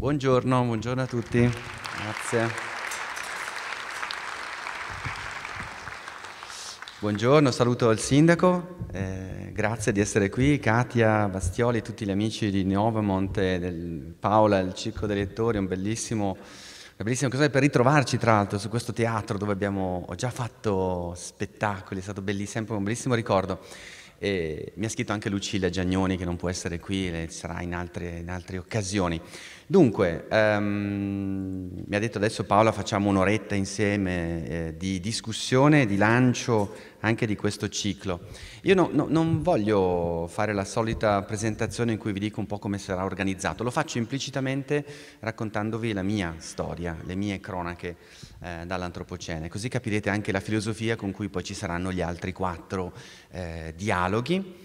Buongiorno, buongiorno a tutti. Grazie. Buongiorno, saluto il sindaco, eh, grazie di essere qui, Katia Bastioli, tutti gli amici di Novamont, del Paola, il Circo dei Lettori, un bellissimo una bellissima cosa per ritrovarci tra l'altro su questo teatro dove abbiamo, ho già fatto spettacoli, è stato bellissimo, sempre un bellissimo ricordo. E mi ha scritto anche Lucilla Giagnoni che non può essere qui, e sarà in altre, in altre occasioni. Dunque, um, mi ha detto adesso Paola facciamo un'oretta insieme eh, di discussione, di lancio anche di questo ciclo. Io no, no, non voglio fare la solita presentazione in cui vi dico un po' come sarà organizzato, lo faccio implicitamente raccontandovi la mia storia, le mie cronache eh, dall'antropocene, così capirete anche la filosofia con cui poi ci saranno gli altri quattro eh, dialoghi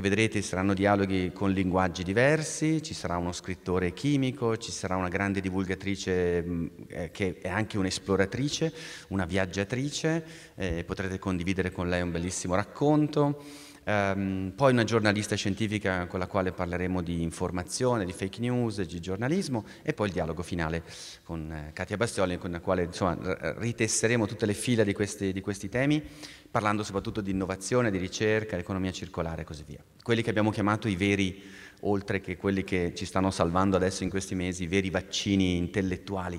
che vedrete saranno dialoghi con linguaggi diversi, ci sarà uno scrittore chimico, ci sarà una grande divulgatrice mm, eh, che è anche un'esploratrice, una viaggiatrice, eh, potrete condividere con lei un bellissimo racconto. Um, poi una giornalista scientifica con la quale parleremo di informazione, di fake news, di giornalismo e poi il dialogo finale con eh, Katia Bastioli con la quale insomma, ritesseremo tutte le fila di questi, di questi temi parlando soprattutto di innovazione, di ricerca, economia circolare e così via. Quelli che abbiamo chiamato i veri, oltre che quelli che ci stanno salvando adesso in questi mesi, i veri vaccini intellettuali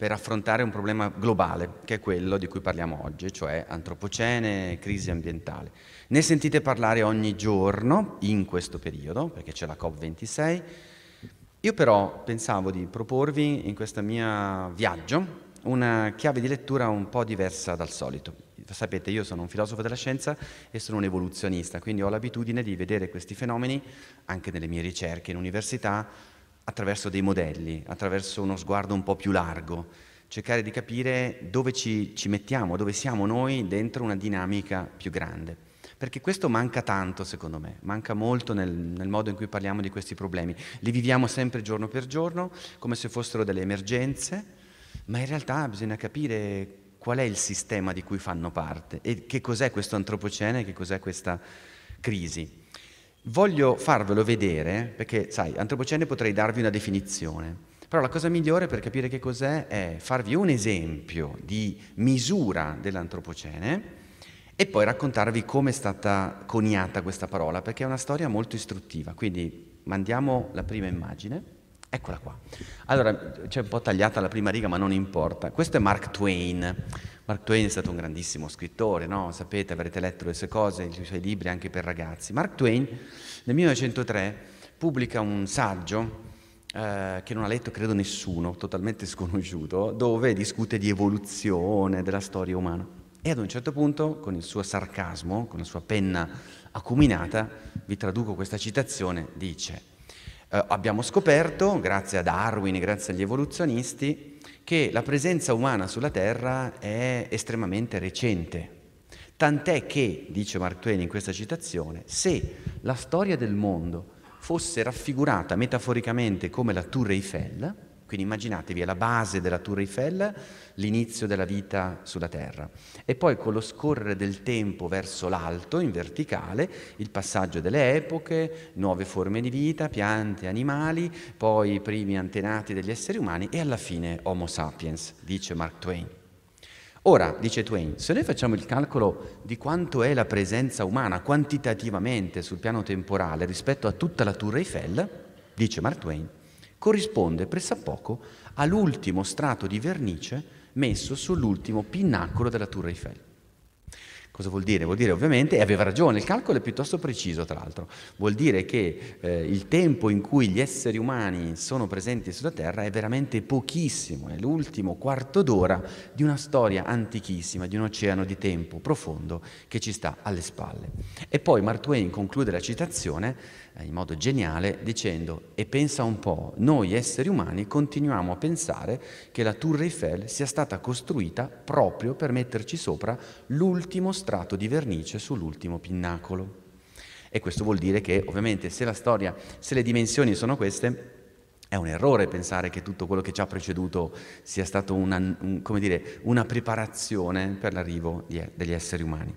per affrontare un problema globale, che è quello di cui parliamo oggi, cioè antropocene, crisi ambientale. Ne sentite parlare ogni giorno in questo periodo, perché c'è la COP26. Io però pensavo di proporvi in questo mio viaggio una chiave di lettura un po' diversa dal solito. Sapete, io sono un filosofo della scienza e sono un evoluzionista, quindi ho l'abitudine di vedere questi fenomeni, anche nelle mie ricerche in università, attraverso dei modelli, attraverso uno sguardo un po' più largo, cercare di capire dove ci, ci mettiamo, dove siamo noi dentro una dinamica più grande perché questo manca tanto secondo me, manca molto nel, nel, modo in cui parliamo di questi problemi. Li viviamo sempre giorno per giorno come se fossero delle emergenze, ma in realtà bisogna capire qual è il sistema di cui fanno parte e che cos'è questo antropocene, che cos'è questa crisi. Voglio farvelo vedere, perché sai, antropocene potrei darvi una definizione, però la cosa migliore per capire che cos'è è farvi un esempio di misura dell'antropocene e poi raccontarvi come è stata coniata questa parola, perché è una storia molto istruttiva. Quindi mandiamo la prima immagine. Eccola qua. Allora, c'è un po' tagliata la prima riga, ma non importa. Questo è Mark Twain, Mark Twain è stato un grandissimo scrittore, no? sapete, avrete letto le sue cose, i suoi libri anche per ragazzi. Mark Twain nel 1903 pubblica un saggio eh, che non ha letto credo nessuno, totalmente sconosciuto, dove discute di evoluzione della storia umana. E ad un certo punto, con il suo sarcasmo, con la sua penna acuminata, vi traduco questa citazione, dice, eh, abbiamo scoperto, grazie a Darwin, grazie agli evoluzionisti, che la presenza umana sulla Terra è estremamente recente. Tant'è che, dice Mark Twain in questa citazione, se la storia del mondo fosse raffigurata metaforicamente come la Tour Eiffel, quindi immaginatevi, è la base della Tour Eiffel, l'inizio della vita sulla Terra. E poi con lo scorrere del tempo verso l'alto, in verticale, il passaggio delle epoche, nuove forme di vita, piante, animali, poi i primi antenati degli esseri umani e alla fine Homo sapiens, dice Mark Twain. Ora, dice Twain, se noi facciamo il calcolo di quanto è la presenza umana quantitativamente sul piano temporale rispetto a tutta la Tour Eiffel, dice Mark Twain, corrisponde pressappoco all'ultimo strato di vernice messo sull'ultimo pinnacolo della Tour Eiffel. Cosa vuol dire? Vuol dire ovviamente, e aveva ragione, il calcolo è piuttosto preciso tra l'altro, vuol dire che eh, il tempo in cui gli esseri umani sono presenti sulla Terra è veramente pochissimo, è l'ultimo quarto d'ora di una storia antichissima, di un oceano di tempo profondo che ci sta alle spalle. E poi Mark Twain conclude la citazione eh, in modo geniale dicendo, e pensa un po', noi esseri umani continuiamo a pensare che la Tour Eiffel sia stata costruita proprio per metterci sopra l'ultimo stato strato di vernice sull'ultimo pinnacolo. E questo vuol dire che ovviamente se la storia, se le dimensioni sono queste, è un errore pensare che tutto quello che ci ha preceduto sia stato una, un, dire, una preparazione per l'arrivo degli esseri umani.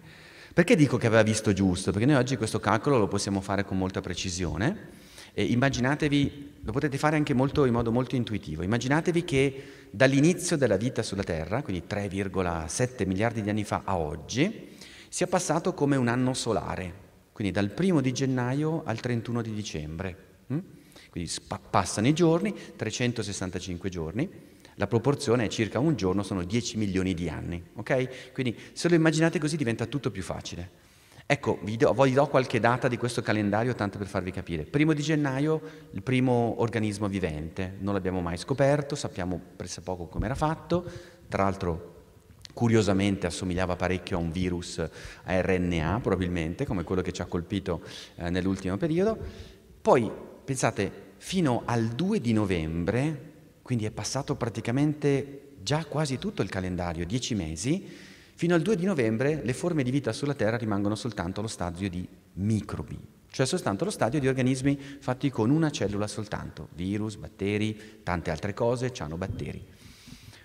Perché dico che aveva visto giusto? Perché noi oggi questo calcolo lo possiamo fare con molta precisione. E immaginatevi, lo potete fare anche molto, in modo molto intuitivo, immaginatevi che dall'inizio della vita sulla Terra, quindi 3,7 miliardi di anni fa a oggi, sia passato come un anno solare, quindi dal primo di gennaio al 31 di dicembre. Mm? Quindi passano i giorni, 365 giorni, la proporzione è circa un giorno, sono 10 milioni di anni, ok? Quindi se lo immaginate così diventa tutto più facile. Ecco, vi do, vi do qualche data di questo calendario tanto per farvi capire. Primo di gennaio, il primo organismo vivente, non l'abbiamo mai scoperto, sappiamo presso poco come era fatto, tra l'altro curiosamente assomigliava parecchio a un virus a RNA, probabilmente, come quello che ci ha colpito eh, nell'ultimo periodo. Poi, pensate, fino al 2 di novembre, quindi è passato praticamente già quasi tutto il calendario, 10 mesi, fino al 2 di novembre le forme di vita sulla Terra rimangono soltanto allo stadio di microbi, cioè soltanto allo stadio di organismi fatti con una cellula soltanto, virus, batteri, tante altre cose, cianobatteri.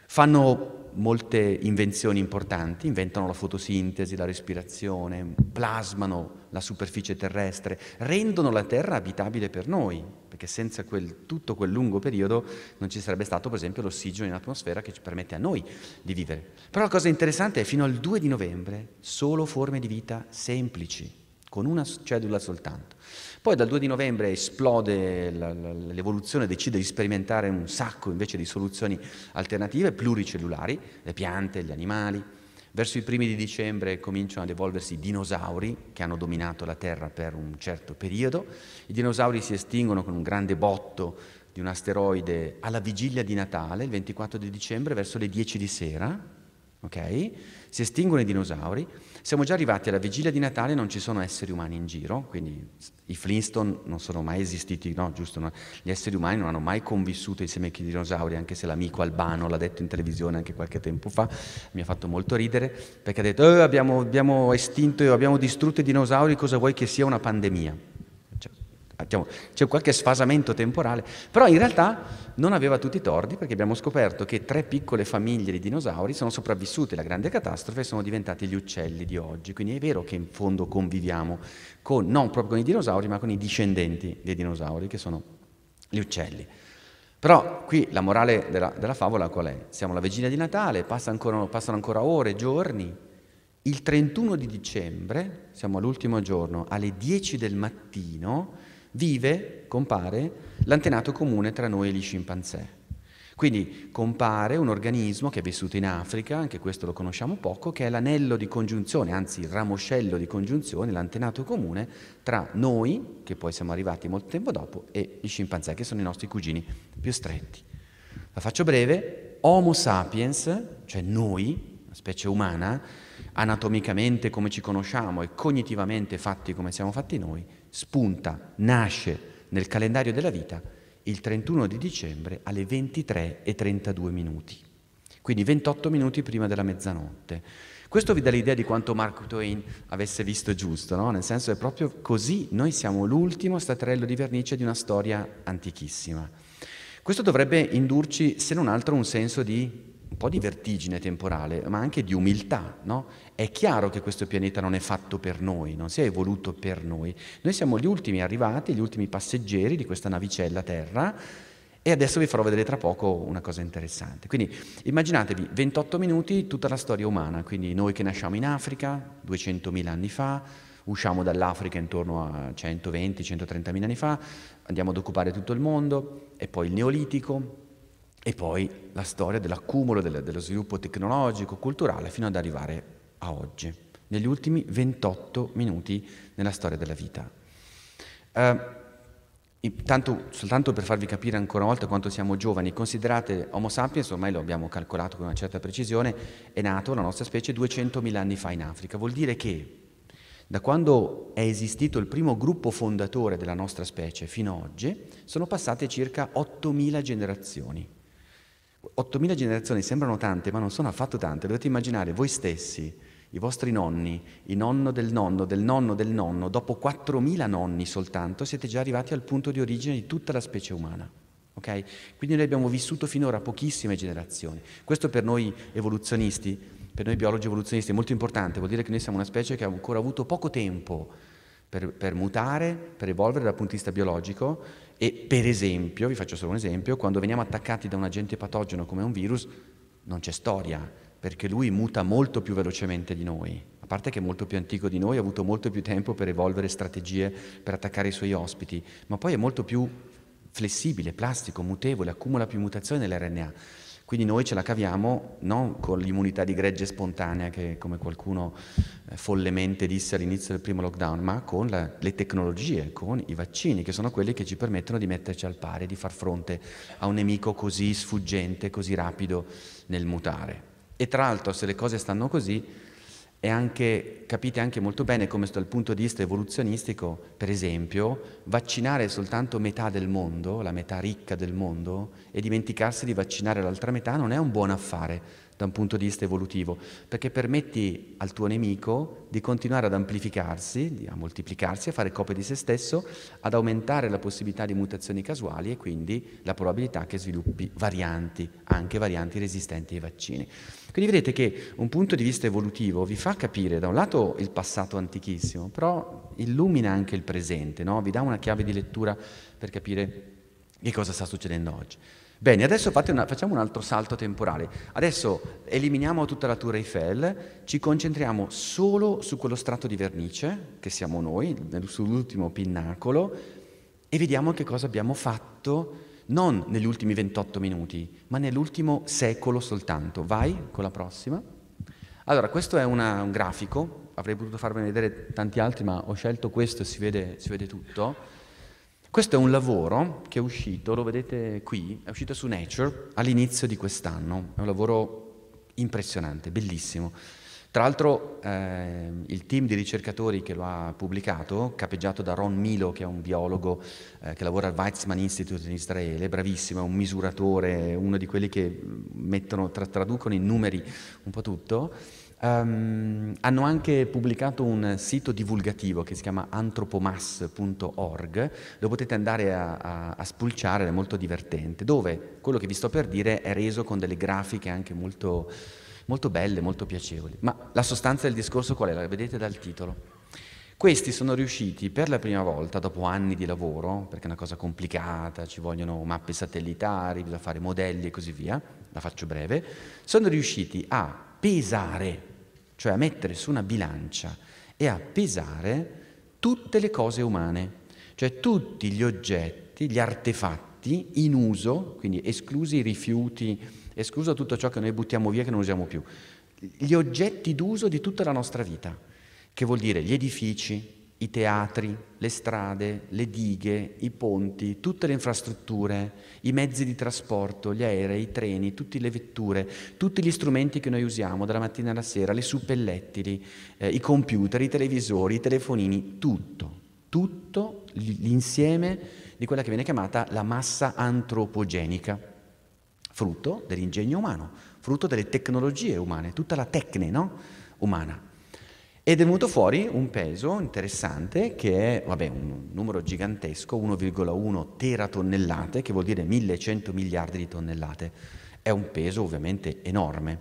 Fanno molte invenzioni importanti, inventano la fotosintesi, la respirazione, plasmano la superficie terrestre, rendono la Terra abitabile per noi, perché senza quel, tutto quel lungo periodo non ci sarebbe stato per esempio l'ossigeno in atmosfera che ci permette a noi di vivere. Però la cosa interessante è che fino al 2 di novembre solo forme di vita semplici, con una cellula soltanto. Poi dal 2 di novembre esplode l'evoluzione, decide di sperimentare un sacco invece di soluzioni alternative pluricellulari, le piante, gli animali. Verso i primi di dicembre cominciano ad evolversi i dinosauri che hanno dominato la Terra per un certo periodo. I dinosauri si estinguono con un grande botto di un asteroide alla vigilia di Natale, il 24 di dicembre, verso le 10 di sera, ok? Si estinguono i dinosauri, siamo già arrivati alla vigilia di Natale, non ci sono esseri umani in giro, quindi i Flintstone non sono mai esistiti, no, giusto? No? Gli esseri umani non hanno mai convissuto insieme ai dinosauri, anche se l'amico Albano l'ha detto in televisione anche qualche tempo fa, mi ha fatto molto ridere, perché ha detto eh, abbiamo, abbiamo estinto, abbiamo distrutto i dinosauri, cosa vuoi che sia una pandemia? diciamo, c'è qualche sfasamento temporale, però in realtà non aveva tutti i torti perché abbiamo scoperto che tre piccole famiglie di dinosauri sono sopravvissute alla grande catastrofe e sono diventati gli uccelli di oggi, quindi è vero che in fondo conviviamo con, non proprio con i dinosauri, ma con i discendenti dei dinosauri, che sono gli uccelli. Però qui la morale della, della favola qual è? Siamo alla vigilia di Natale, passa ancora, passano ancora ore, giorni, il 31 di dicembre, siamo all'ultimo giorno, alle 10 del mattino, vive, compare, l'antenato comune tra noi e gli scimpanzé. Quindi compare un organismo che è vissuto in Africa, anche questo lo conosciamo poco, che è l'anello di congiunzione, anzi il ramoscello di congiunzione, l'antenato comune tra noi, che poi siamo arrivati molto tempo dopo, e gli scimpanzé, che sono i nostri cugini più stretti. La faccio breve, Homo sapiens, cioè noi, la specie umana, anatomicamente come ci conosciamo e cognitivamente fatti come siamo fatti noi, spunta, nasce nel calendario della vita il 31 di dicembre alle 23.32 minuti, quindi 28 minuti prima della mezzanotte. Questo vi dà l'idea di quanto Mark Twain avesse visto giusto, no? nel senso è proprio così, noi siamo l'ultimo staterello di vernice di una storia antichissima. Questo dovrebbe indurci, se non altro, un senso di un po' di vertigine temporale, ma anche di umiltà, no? È chiaro che questo pianeta non è fatto per noi, non si è evoluto per noi. Noi siamo gli ultimi arrivati, gli ultimi passeggeri di questa navicella Terra e adesso vi farò vedere tra poco una cosa interessante. Quindi immaginatevi 28 minuti tutta la storia umana, quindi noi che nasciamo in Africa 200.000 anni fa, usciamo dall'Africa intorno a 120-130 mila anni fa, andiamo ad occupare tutto il mondo, e poi il Neolitico, e poi la storia dell'accumulo, dello sviluppo tecnologico, culturale, fino ad arrivare a oggi, negli ultimi 28 minuti nella storia della vita. Uh, Tanto, soltanto per farvi capire ancora una volta quanto siamo giovani, considerate Homo sapiens, ormai lo abbiamo calcolato con una certa precisione, è nato la nostra specie 200.000 anni fa in Africa. Vuol dire che da quando è esistito il primo gruppo fondatore della nostra specie fino ad oggi, sono passate circa 8.000 generazioni. 8.000 generazioni sembrano tante, ma non sono affatto tante. Dovete immaginare voi stessi, i vostri nonni, il nonno del nonno, del nonno del nonno, dopo 4.000 nonni soltanto, siete già arrivati al punto di origine di tutta la specie umana. Okay? Quindi noi abbiamo vissuto finora pochissime generazioni. Questo per noi evoluzionisti, per noi biologi evoluzionisti è molto importante, vuol dire che noi siamo una specie che ha ancora avuto poco tempo per, per mutare, per evolvere dal punto di vista biologico e per esempio, vi faccio solo un esempio, quando veniamo attaccati da un agente patogeno come un virus non c'è storia, perché lui muta molto più velocemente di noi, a parte che è molto più antico di noi, ha avuto molto più tempo per evolvere strategie per attaccare i suoi ospiti, ma poi è molto più flessibile, plastico, mutevole, accumula più mutazioni nell'RNA. Quindi noi ce la caviamo non con l'immunità di gregge spontanea che come qualcuno eh, follemente disse all'inizio del primo lockdown, ma con la, le tecnologie, con i vaccini, che sono quelli che ci permettono di metterci al pari, di far fronte a un nemico così sfuggente, così rapido nel mutare. E tra l'altro se le cose stanno così, anche, capite anche molto bene come dal punto di vista evoluzionistico, per esempio, vaccinare soltanto metà del mondo, la metà ricca del mondo, e dimenticarsi di vaccinare l'altra metà non è un buon affare, da un punto di vista evolutivo, perché permetti al tuo nemico di continuare ad amplificarsi, a moltiplicarsi, a fare copie di se stesso, ad aumentare la possibilità di mutazioni casuali e quindi la probabilità che sviluppi varianti, anche varianti resistenti ai vaccini. Quindi vedete che un punto di vista evolutivo vi fa capire da un lato il passato antichissimo, però illumina anche il presente, no? vi dà una chiave di lettura per capire che cosa sta succedendo oggi. Bene, adesso una, facciamo un altro salto temporale. Adesso eliminiamo tutta la Tour Eiffel, ci concentriamo solo su quello strato di vernice, che siamo noi, sull'ultimo pinnacolo, e vediamo che cosa abbiamo fatto non negli ultimi 28 minuti, ma nell'ultimo secolo soltanto. Vai con la prossima. Allora, questo è una, un grafico, avrei potuto farvene vedere tanti altri, ma ho scelto questo e si vede, si vede tutto. Questo è un lavoro che è uscito, lo vedete qui, è uscito su Nature all'inizio di quest'anno, è un lavoro impressionante, bellissimo. Tra l'altro eh, il team di ricercatori che lo ha pubblicato, capeggiato da Ron Milo, che è un biologo eh, che lavora al Weizmann Institute in Israele, bravissimo, è un misuratore, uno di quelli che mm, mettono, tra, traducono in numeri un po' tutto, Um, hanno anche pubblicato un sito divulgativo che si chiama antropomass.org, lo potete andare a, a, a, spulciare, è molto divertente, dove quello che vi sto per dire è reso con delle grafiche anche molto, molto belle, molto piacevoli. Ma la sostanza del discorso qual è? La vedete dal titolo. Questi sono riusciti per la prima volta, dopo anni di lavoro, perché è una cosa complicata, ci vogliono mappe satellitari, bisogna fare modelli e così via, la faccio breve, sono riusciti a pesare cioè a mettere su una bilancia e a pesare tutte le cose umane, cioè tutti gli oggetti, gli artefatti in uso, quindi esclusi i rifiuti, escluso tutto ciò che noi buttiamo via, che non usiamo più, gli oggetti d'uso di tutta la nostra vita, che vuol dire gli edifici, i teatri, le strade, le dighe, i ponti, tutte le infrastrutture, i mezzi di trasporto, gli aerei, i treni, tutte le vetture, tutti gli strumenti che noi usiamo dalla mattina alla sera, le suppellettili, eh, i computer, i televisori, i telefonini, tutto, tutto l'insieme di quella che viene chiamata la massa antropogenica, frutto dell'ingegno umano, frutto delle tecnologie umane, tutta la tecne no? umana. Ed è venuto fuori un peso interessante che è vabbè, un numero gigantesco, 1,1 teratonnellate, che vuol dire 1100 miliardi di tonnellate. È un peso ovviamente enorme.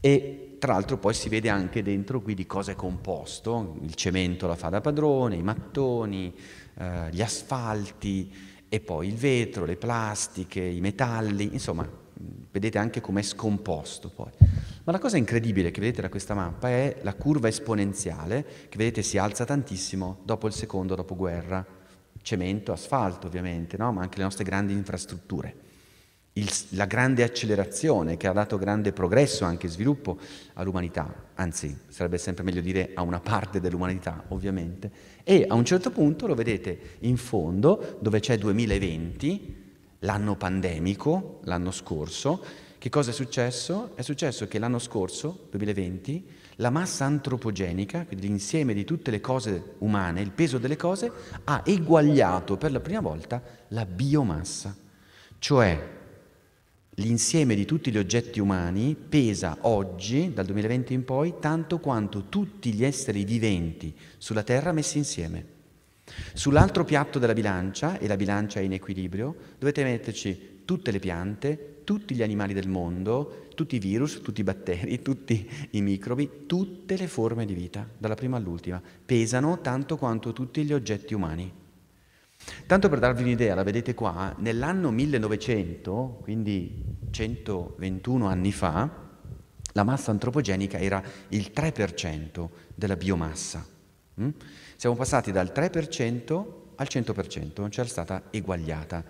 E tra l'altro poi si vede anche dentro qui di cosa è composto, il cemento la fa da padrone, i mattoni, eh, gli asfalti e poi il vetro, le plastiche, i metalli, insomma vedete anche com'è scomposto poi. Ma la cosa incredibile che vedete da questa mappa è la curva esponenziale che vedete si alza tantissimo dopo il secondo dopoguerra. Cemento, asfalto ovviamente, no? ma anche le nostre grandi infrastrutture. Il, la grande accelerazione che ha dato grande progresso, anche sviluppo all'umanità, anzi sarebbe sempre meglio dire a una parte dell'umanità ovviamente, e a un certo punto lo vedete in fondo dove c'è 2020, l'anno pandemico, l'anno scorso, che cosa è successo? È successo che l'anno scorso, 2020, la massa antropogenica, quindi l'insieme di tutte le cose umane, il peso delle cose, ha eguagliato per la prima volta la biomassa, cioè l'insieme di tutti gli oggetti umani pesa oggi, dal 2020 in poi, tanto quanto tutti gli esseri viventi sulla Terra messi insieme. Sull'altro piatto della bilancia, e la bilancia è in equilibrio, dovete metterci tutte le piante, tutti gli animali del mondo, tutti i virus, tutti i batteri, tutti i microbi, tutte le forme di vita, dalla prima all'ultima, pesano tanto quanto tutti gli oggetti umani. Tanto per darvi un'idea, la vedete qua, nell'anno 1900, quindi 121 anni fa, la massa antropogenica era il 3% della biomassa. Mm? Siamo passati dal 3% al 100%, non c'era stata eguagliata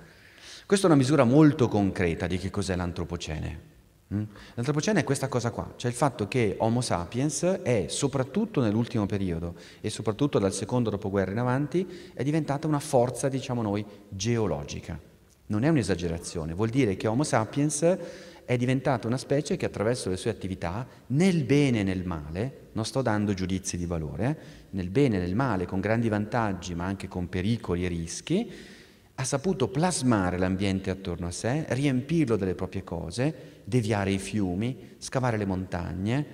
questa è una misura molto concreta di che cos'è l'antropocene. Mm? L'antropocene è questa cosa qua, cioè il fatto che Homo sapiens è soprattutto nell'ultimo periodo e soprattutto dal secondo dopoguerra in avanti è diventata una forza, diciamo noi, geologica. Non è un'esagerazione, vuol dire che Homo sapiens è diventata una specie che attraverso le sue attività, nel bene e nel male, non sto dando giudizi di valore, eh, nel bene e nel male, con grandi vantaggi ma anche con pericoli e rischi, ha saputo plasmare l'ambiente attorno a sé, riempirlo delle proprie cose, deviare i fiumi, scavare le montagne,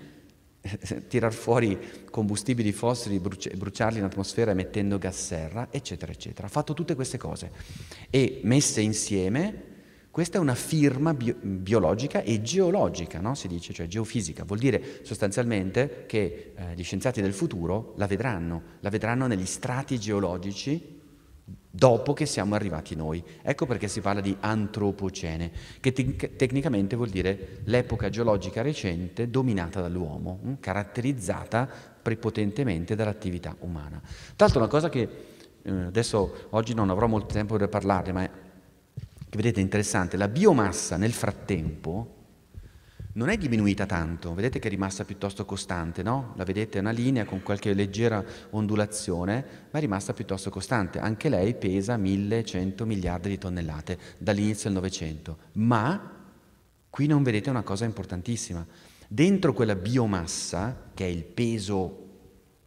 tirar fuori combustibili fossili, bruci- bruciarli in atmosfera emettendo gas serra, eccetera, eccetera. Ha fatto tutte queste cose e messe insieme, questa è una firma bio- biologica e geologica, no? si dice, cioè geofisica, vuol dire sostanzialmente che eh, gli scienziati del futuro la vedranno, la vedranno negli strati geologici dopo che siamo arrivati noi. Ecco perché si parla di antropocene, che te- tecnicamente vuol dire l'epoca geologica recente dominata dall'uomo, mh? Hm, caratterizzata prepotentemente dall'attività umana. Tra l'altro una cosa che eh, adesso oggi non avrò molto tempo per parlarne, ma è, che vedete è interessante, la biomassa nel frattempo non è diminuita tanto, vedete che è rimasta piuttosto costante, no? La vedete è una linea con qualche leggera ondulazione, ma è rimasta piuttosto costante. Anche lei pesa 1100 miliardi di tonnellate dall'inizio del Novecento. Ma qui non vedete una cosa importantissima. Dentro quella biomassa, che è il peso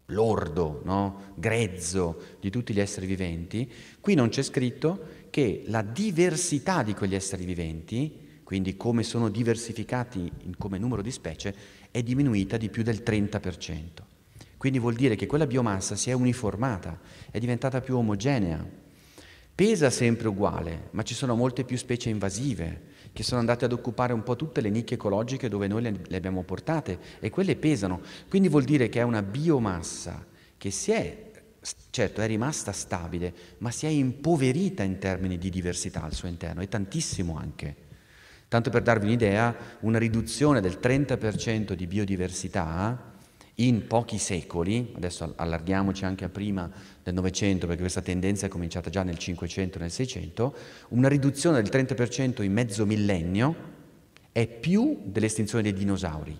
lordo, no? grezzo di tutti gli esseri viventi, qui non c'è scritto che la diversità di quegli esseri viventi quindi come sono diversificati come numero di specie, è diminuita di più del 30%. Quindi vuol dire che quella biomassa si è uniformata, è diventata più omogenea. Pesa sempre uguale, ma ci sono molte più specie invasive che sono andate ad occupare un po' tutte le nicchie ecologiche dove noi le abbiamo portate e quelle pesano. Quindi vuol dire che è una biomassa che si è certo è rimasta stabile, ma si è impoverita in termini di diversità al suo interno, e tantissimo anche. Tanto per darvi un'idea, una riduzione del 30% di biodiversità in pochi secoli, adesso allarghiamoci anche a prima del Novecento perché questa tendenza è cominciata già nel Cinquecento e nel Seicento, una riduzione del 30% in mezzo millennio è più dell'estinzione dei dinosauri,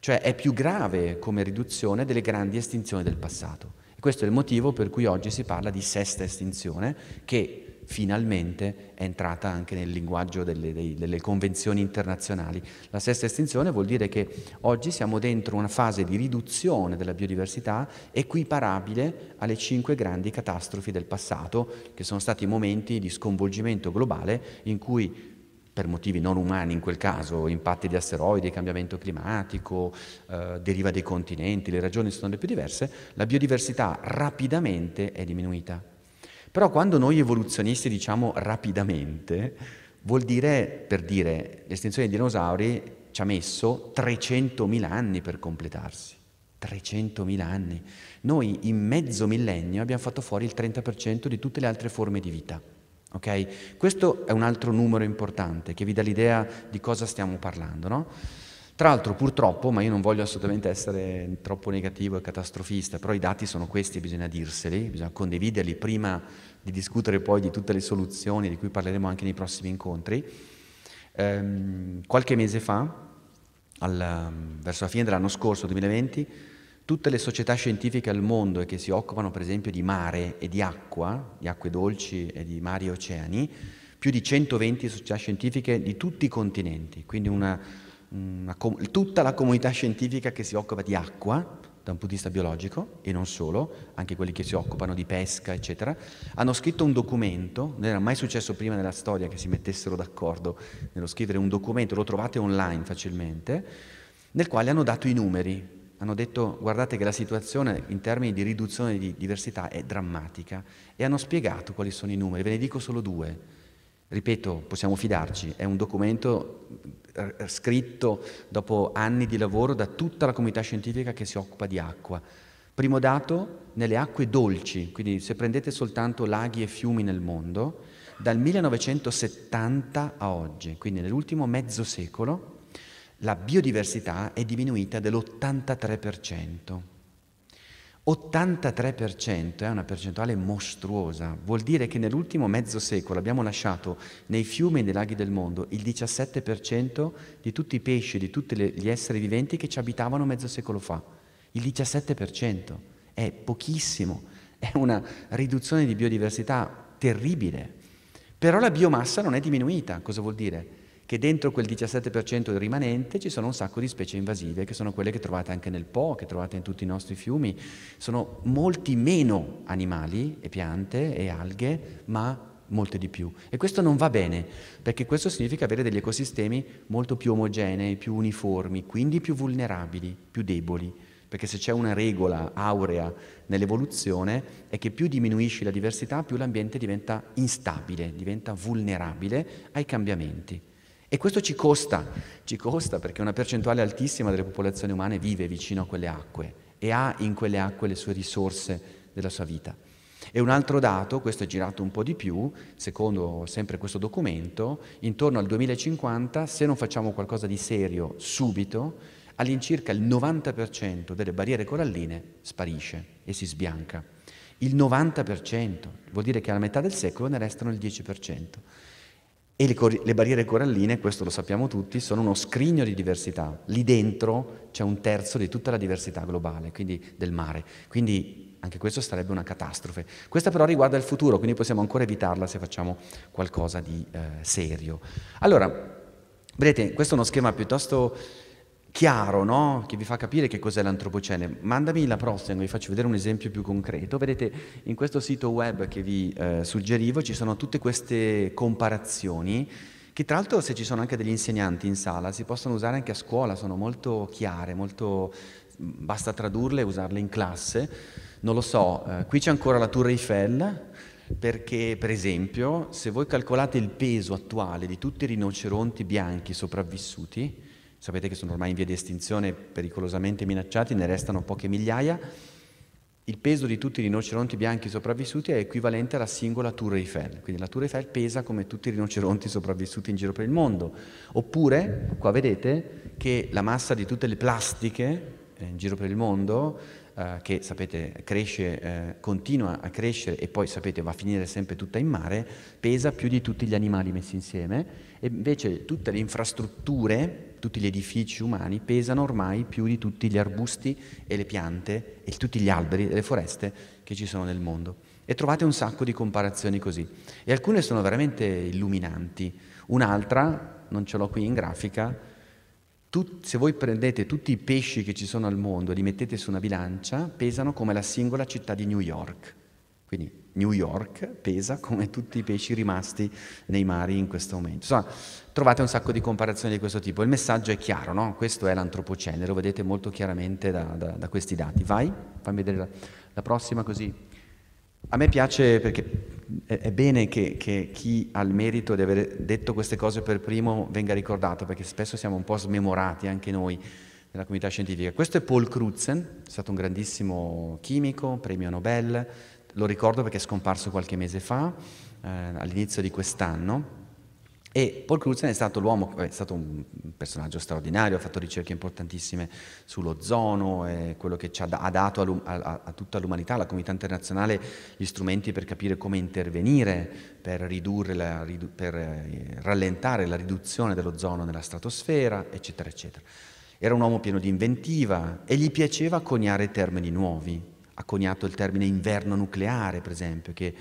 cioè è più grave come riduzione delle grandi estinzioni del passato. E questo è il motivo per cui oggi si parla di sesta estinzione che finalmente è entrata anche nel linguaggio delle, delle convenzioni internazionali. La sesta estinzione vuol dire che oggi siamo dentro una fase di riduzione della biodiversità equiparabile alle cinque grandi catastrofi del passato, che sono stati momenti di sconvolgimento globale in cui per motivi non umani in quel caso, impatti di asteroidi, cambiamento climatico, eh, deriva dei continenti, le ragioni sono le più diverse, la biodiversità rapidamente è diminuita. Però quando noi evoluzionisti diciamo rapidamente, vuol dire, per dire, l'estinzione dei dinosauri ci ha messo 300.000 anni per completarsi. 300.000 anni. Noi in mezzo millennio abbiamo fatto fuori il 30% di tutte le altre forme di vita. Okay? Questo è un altro numero importante che vi dà l'idea di cosa stiamo parlando. No? Tra l'altro purtroppo, ma io non voglio assolutamente essere troppo negativo e catastrofista, però i dati sono questi e bisogna dirseli, bisogna condividerli prima di discutere poi di tutte le soluzioni di cui parleremo anche nei prossimi incontri. Ehm, qualche mese fa, al, verso la fine dell'anno scorso, 2020, tutte le società scientifiche al mondo e che si occupano per esempio di mare e di acqua, di acque dolci e di mari e oceani, più di 120 società scientifiche di tutti i continenti, quindi una com- tutta la comunità scientifica che si occupa di acqua, da un punto di vista biologico e non solo, anche quelli che si occupano di pesca, eccetera, hanno scritto un documento, non era mai successo prima nella storia che si mettessero d'accordo nello scrivere un documento, lo trovate online facilmente, nel quale hanno dato i numeri, hanno detto guardate che la situazione in termini di riduzione di diversità è drammatica e hanno spiegato quali sono i numeri, ve ne dico solo due. Ripeto, possiamo fidarci, è un documento scritto dopo anni di lavoro da tutta la comunità scientifica che si occupa di acqua. Primo dato, nelle acque dolci, quindi se prendete soltanto laghi e fiumi nel mondo, dal 1970 a oggi, quindi nell'ultimo mezzo secolo, la biodiversità è diminuita dell'83%. 83% è eh, una percentuale mostruosa, vuol dire che nell'ultimo mezzo secolo abbiamo lasciato nei fiumi e nei laghi del mondo il 17% di tutti i pesci, di tutti gli esseri viventi che ci abitavano mezzo secolo fa. Il 17% è pochissimo, è una riduzione di biodiversità terribile. Però la biomassa non è diminuita, cosa vuol dire? che dentro quel 17% rimanente ci sono un sacco di specie invasive, che sono quelle che trovate anche nel Po, che trovate in tutti i nostri fiumi. Sono molti meno animali e piante e alghe, ma molte di più. E questo non va bene, perché questo significa avere degli ecosistemi molto più omogenei, più uniformi, quindi più vulnerabili, più deboli. Perché se c'è una regola aurea nell'evoluzione è che più diminuisci la diversità, più l'ambiente diventa instabile, diventa vulnerabile ai cambiamenti. E questo ci costa, ci costa perché una percentuale altissima delle popolazioni umane vive vicino a quelle acque e ha in quelle acque le sue risorse della sua vita. E un altro dato, questo è girato un po' di più, secondo sempre questo documento, intorno al 2050, se non facciamo qualcosa di serio subito, all'incirca il 90% delle barriere coralline sparisce e si sbianca. Il 90%, vuol dire che alla metà del secolo ne restano il 10%. E le, cor- le, barriere coralline, questo lo sappiamo tutti, sono uno scrigno di diversità. Lì dentro c'è un terzo di tutta la diversità globale, quindi del mare. Quindi anche questo sarebbe una catastrofe. Questa però riguarda il futuro, quindi possiamo ancora evitarla se facciamo qualcosa di eh, serio. Allora, vedete, questo è uno schema piuttosto chiaro, no? che vi fa capire che cos'è l'antropocene. Mandami la prossima, vi faccio vedere un esempio più concreto. Vedete, in questo sito web che vi eh, suggerivo ci sono tutte queste comparazioni che tra l'altro se ci sono anche degli insegnanti in sala si possono usare anche a scuola, sono molto chiare, molto... Mm, basta tradurle e usarle in classe. Non lo so, eh, qui c'è ancora la Tour Eiffel, perché per esempio se voi calcolate il peso attuale di tutti i rinoceronti bianchi sopravvissuti, sapete che sono ormai in via di estinzione, pericolosamente minacciati, ne restano poche migliaia, il peso di tutti i rinoceronti bianchi sopravvissuti è equivalente alla singola Tour Eiffel, quindi la Tour Eiffel pesa come tutti i rinoceronti sopravvissuti in giro per il mondo. Oppure, qua vedete che la massa di tutte le plastiche eh, in giro per il mondo, eh, che sapete cresce, eh, continua a crescere e poi sapete va a finire sempre tutta in mare, pesa più di tutti gli animali messi insieme e invece tutte le infrastrutture tutti gli edifici umani pesano ormai più di tutti gli arbusti e le piante e tutti gli alberi e le foreste che ci sono nel mondo. E trovate un sacco di comparazioni così. E alcune sono veramente illuminanti. Un'altra, non ce l'ho qui in grafica, tut, se voi prendete tutti i pesci che ci sono al mondo e li mettete su una bilancia, pesano come la singola città di New York. Quindi New York pesa come tutti i pesci rimasti nei mari in questo momento. Insomma, trovate un sacco di comparazioni di questo tipo. Il messaggio è chiaro, no? questo è l'antropocene, lo vedete molto chiaramente da, da, da questi dati. Vai, fammi vedere la, la, prossima così. A me piace perché è, è bene che, che, chi ha il merito di aver detto queste cose per primo venga ricordato, perché spesso siamo un po' smemorati anche noi nella comunità scientifica. Questo è Paul Crutzen, è stato un grandissimo chimico, premio Nobel, lo ricordo perché è scomparso qualche mese fa, eh, all'inizio di quest'anno, e Paul Crutzen è stato l'uomo, è stato un personaggio straordinario, ha fatto ricerche importantissime sull'ozono, è quello che ci ha, dato a, a, a tutta l'umanità, alla comunità internazionale, gli strumenti per capire come intervenire, per, ridurre la, per eh, rallentare la riduzione dell'ozono nella stratosfera, eccetera, eccetera. Era un uomo pieno di inventiva e gli piaceva coniare termini nuovi, ha coniato il termine inverno nucleare, per esempio, che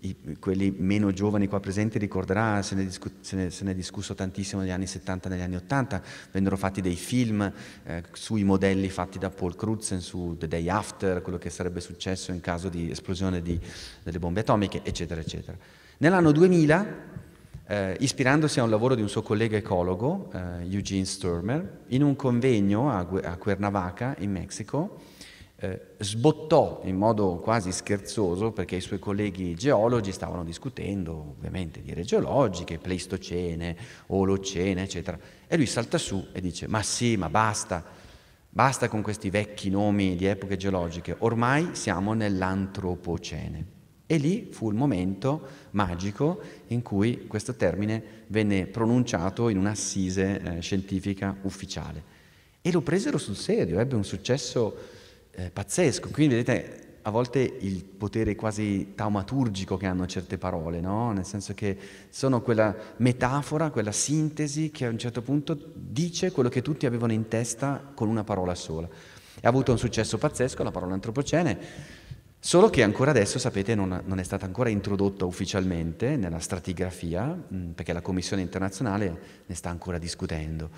i, quelli meno giovani qua presenti ricorderanno, se ne, discu- se, se ne, è discusso tantissimo negli anni 70 negli anni 80, vennero fatti dei film eh, sui modelli fatti da Paul Crutzen su The Day After, quello che sarebbe successo in caso di esplosione di, delle bombe atomiche, eccetera, eccetera. Nell'anno 2000, eh, ispirandosi a un lavoro di un suo collega ecologo, eh, Eugene Sturmer, in un convegno a, a Cuernavaca, in Messico, eh, sbottò in modo quasi scherzoso perché i suoi colleghi geologi stavano discutendo ovviamente di ere geologiche, pleistocene, olocene, eccetera. E lui salta su e dice, ma sì, ma basta, basta con questi vecchi nomi di epoche geologiche, ormai siamo nell'antropocene. E lì fu il momento magico in cui questo termine venne pronunciato in un'assise eh, scientifica ufficiale. E lo presero sul serio, ebbe un successo eh, pazzesco. Quindi vedete a volte il potere quasi taumaturgico che hanno certe parole, no? nel senso che sono quella metafora, quella sintesi che a un certo punto dice quello che tutti avevano in testa con una parola sola. ha avuto un successo pazzesco la parola antropocene, solo che ancora adesso, sapete, non, non è stata ancora introdotta ufficialmente nella stratigrafia, perché la Commissione internazionale ne sta ancora discutendo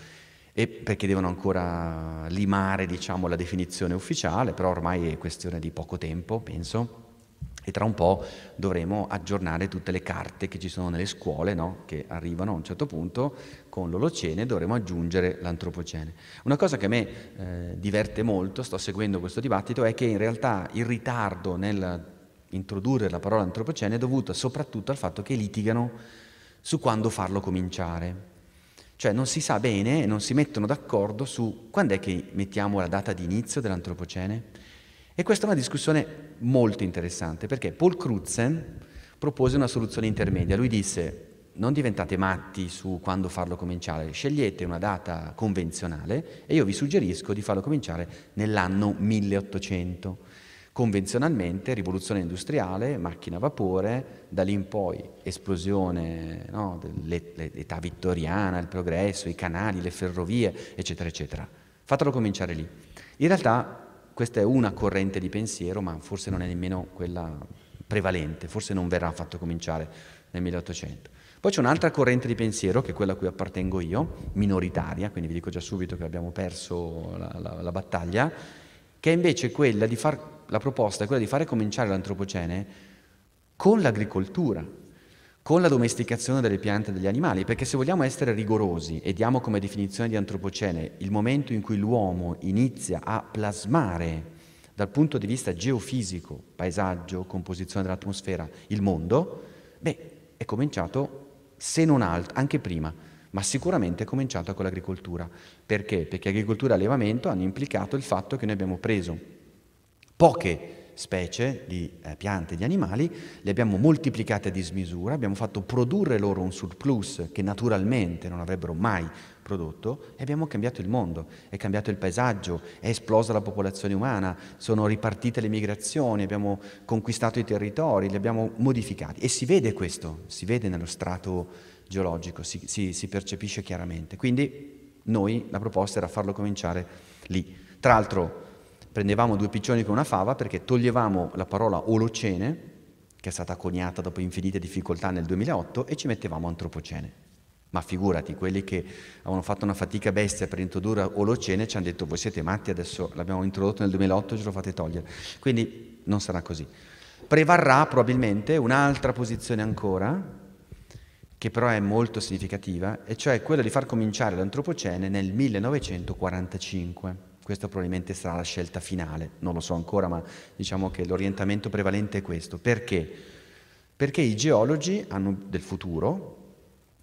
e perché devono ancora limare diciamo, la definizione ufficiale, però ormai è questione di poco tempo, penso, e tra un po' dovremo aggiornare tutte le carte che ci sono nelle scuole, no? che arrivano a un certo punto con l'Olocene, dovremo aggiungere l'Antropocene. Una cosa che a me eh, diverte molto, sto seguendo questo dibattito, è che in realtà il ritardo nel introdurre la parola Antropocene è dovuto soprattutto al fatto che litigano su quando farlo cominciare. Cioè non si sa bene, non si mettono d'accordo su quando è che mettiamo la data di inizio dell'antropocene. E questa è una discussione molto interessante perché Paul Crutzen propose una soluzione intermedia. Lui disse non diventate matti su quando farlo cominciare, scegliete una data convenzionale e io vi suggerisco di farlo cominciare nell'anno 1800 Convenzionalmente, rivoluzione industriale, macchina a vapore, da lì in poi esplosione no, dell'età vittoriana, il progresso, i canali, le ferrovie, eccetera, eccetera. Fatelo cominciare lì. In realtà questa è una corrente di pensiero, ma forse non è nemmeno quella prevalente, forse non verrà fatto cominciare nel 1800. Poi c'è un'altra corrente di pensiero, che è quella a cui appartengo io, minoritaria, quindi vi dico già subito che abbiamo perso la, la, la battaglia, che è invece quella di far la proposta è quella di fare cominciare l'antropocene con l'agricoltura, con la domesticazione delle piante e degli animali, perché se vogliamo essere rigorosi e diamo come definizione di antropocene il momento in cui l'uomo inizia a plasmare dal punto di vista geofisico, paesaggio, composizione dell'atmosfera, il mondo, beh, è cominciato se non altro, anche prima, ma sicuramente è cominciato con l'agricoltura. Perché? Perché agricoltura e allevamento hanno implicato il fatto che noi abbiamo preso poche specie di eh, piante e di animali, le abbiamo moltiplicate a dismisura, abbiamo fatto produrre loro un surplus che naturalmente non avrebbero mai prodotto e abbiamo cambiato il mondo, è cambiato il paesaggio, è esplosa la popolazione umana, sono ripartite le migrazioni, abbiamo conquistato i territori, li abbiamo modificati e si vede questo, si vede nello strato geologico, si, si, si percepisce chiaramente. Quindi noi la proposta era farlo cominciare lì. Tra l'altro prendevamo due piccioni con una fava perché toglievamo la parola Olocene, che è stata coniata dopo infinite difficoltà nel 2008, e ci mettevamo Antropocene. Ma figurati, quelli che avevano fatto una fatica bestia per introdurre Olocene ci hanno detto voi siete matti, adesso l'abbiamo introdotto nel 2008 e ce lo fate togliere. Quindi non sarà così. Prevarrà probabilmente un'altra posizione ancora, che però è molto significativa, e cioè quella di far cominciare l'antropocene nel 1945. Questa probabilmente sarà la scelta finale, non lo so ancora, ma diciamo che l'orientamento prevalente è questo. Perché? Perché i geologi hanno del futuro,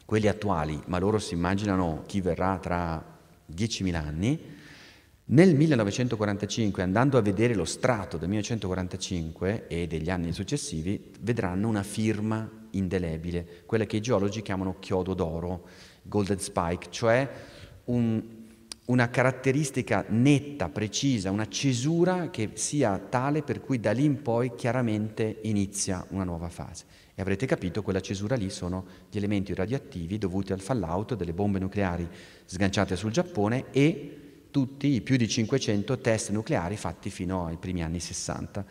quelli attuali, ma loro si immaginano chi verrà tra 10.000 anni, nel 1945, andando a vedere lo strato del 1945 e degli anni successivi, vedranno una firma indelebile, quella che i geologi chiamano chiodo d'oro, golden spike, cioè un, una caratteristica netta, precisa, una cesura che sia tale per cui da lì in poi chiaramente inizia una nuova fase. E avrete capito, quella cesura lì sono gli elementi radioattivi dovuti al fallout delle bombe nucleari sganciate sul Giappone e tutti i più di 500 test nucleari fatti fino ai primi anni 60.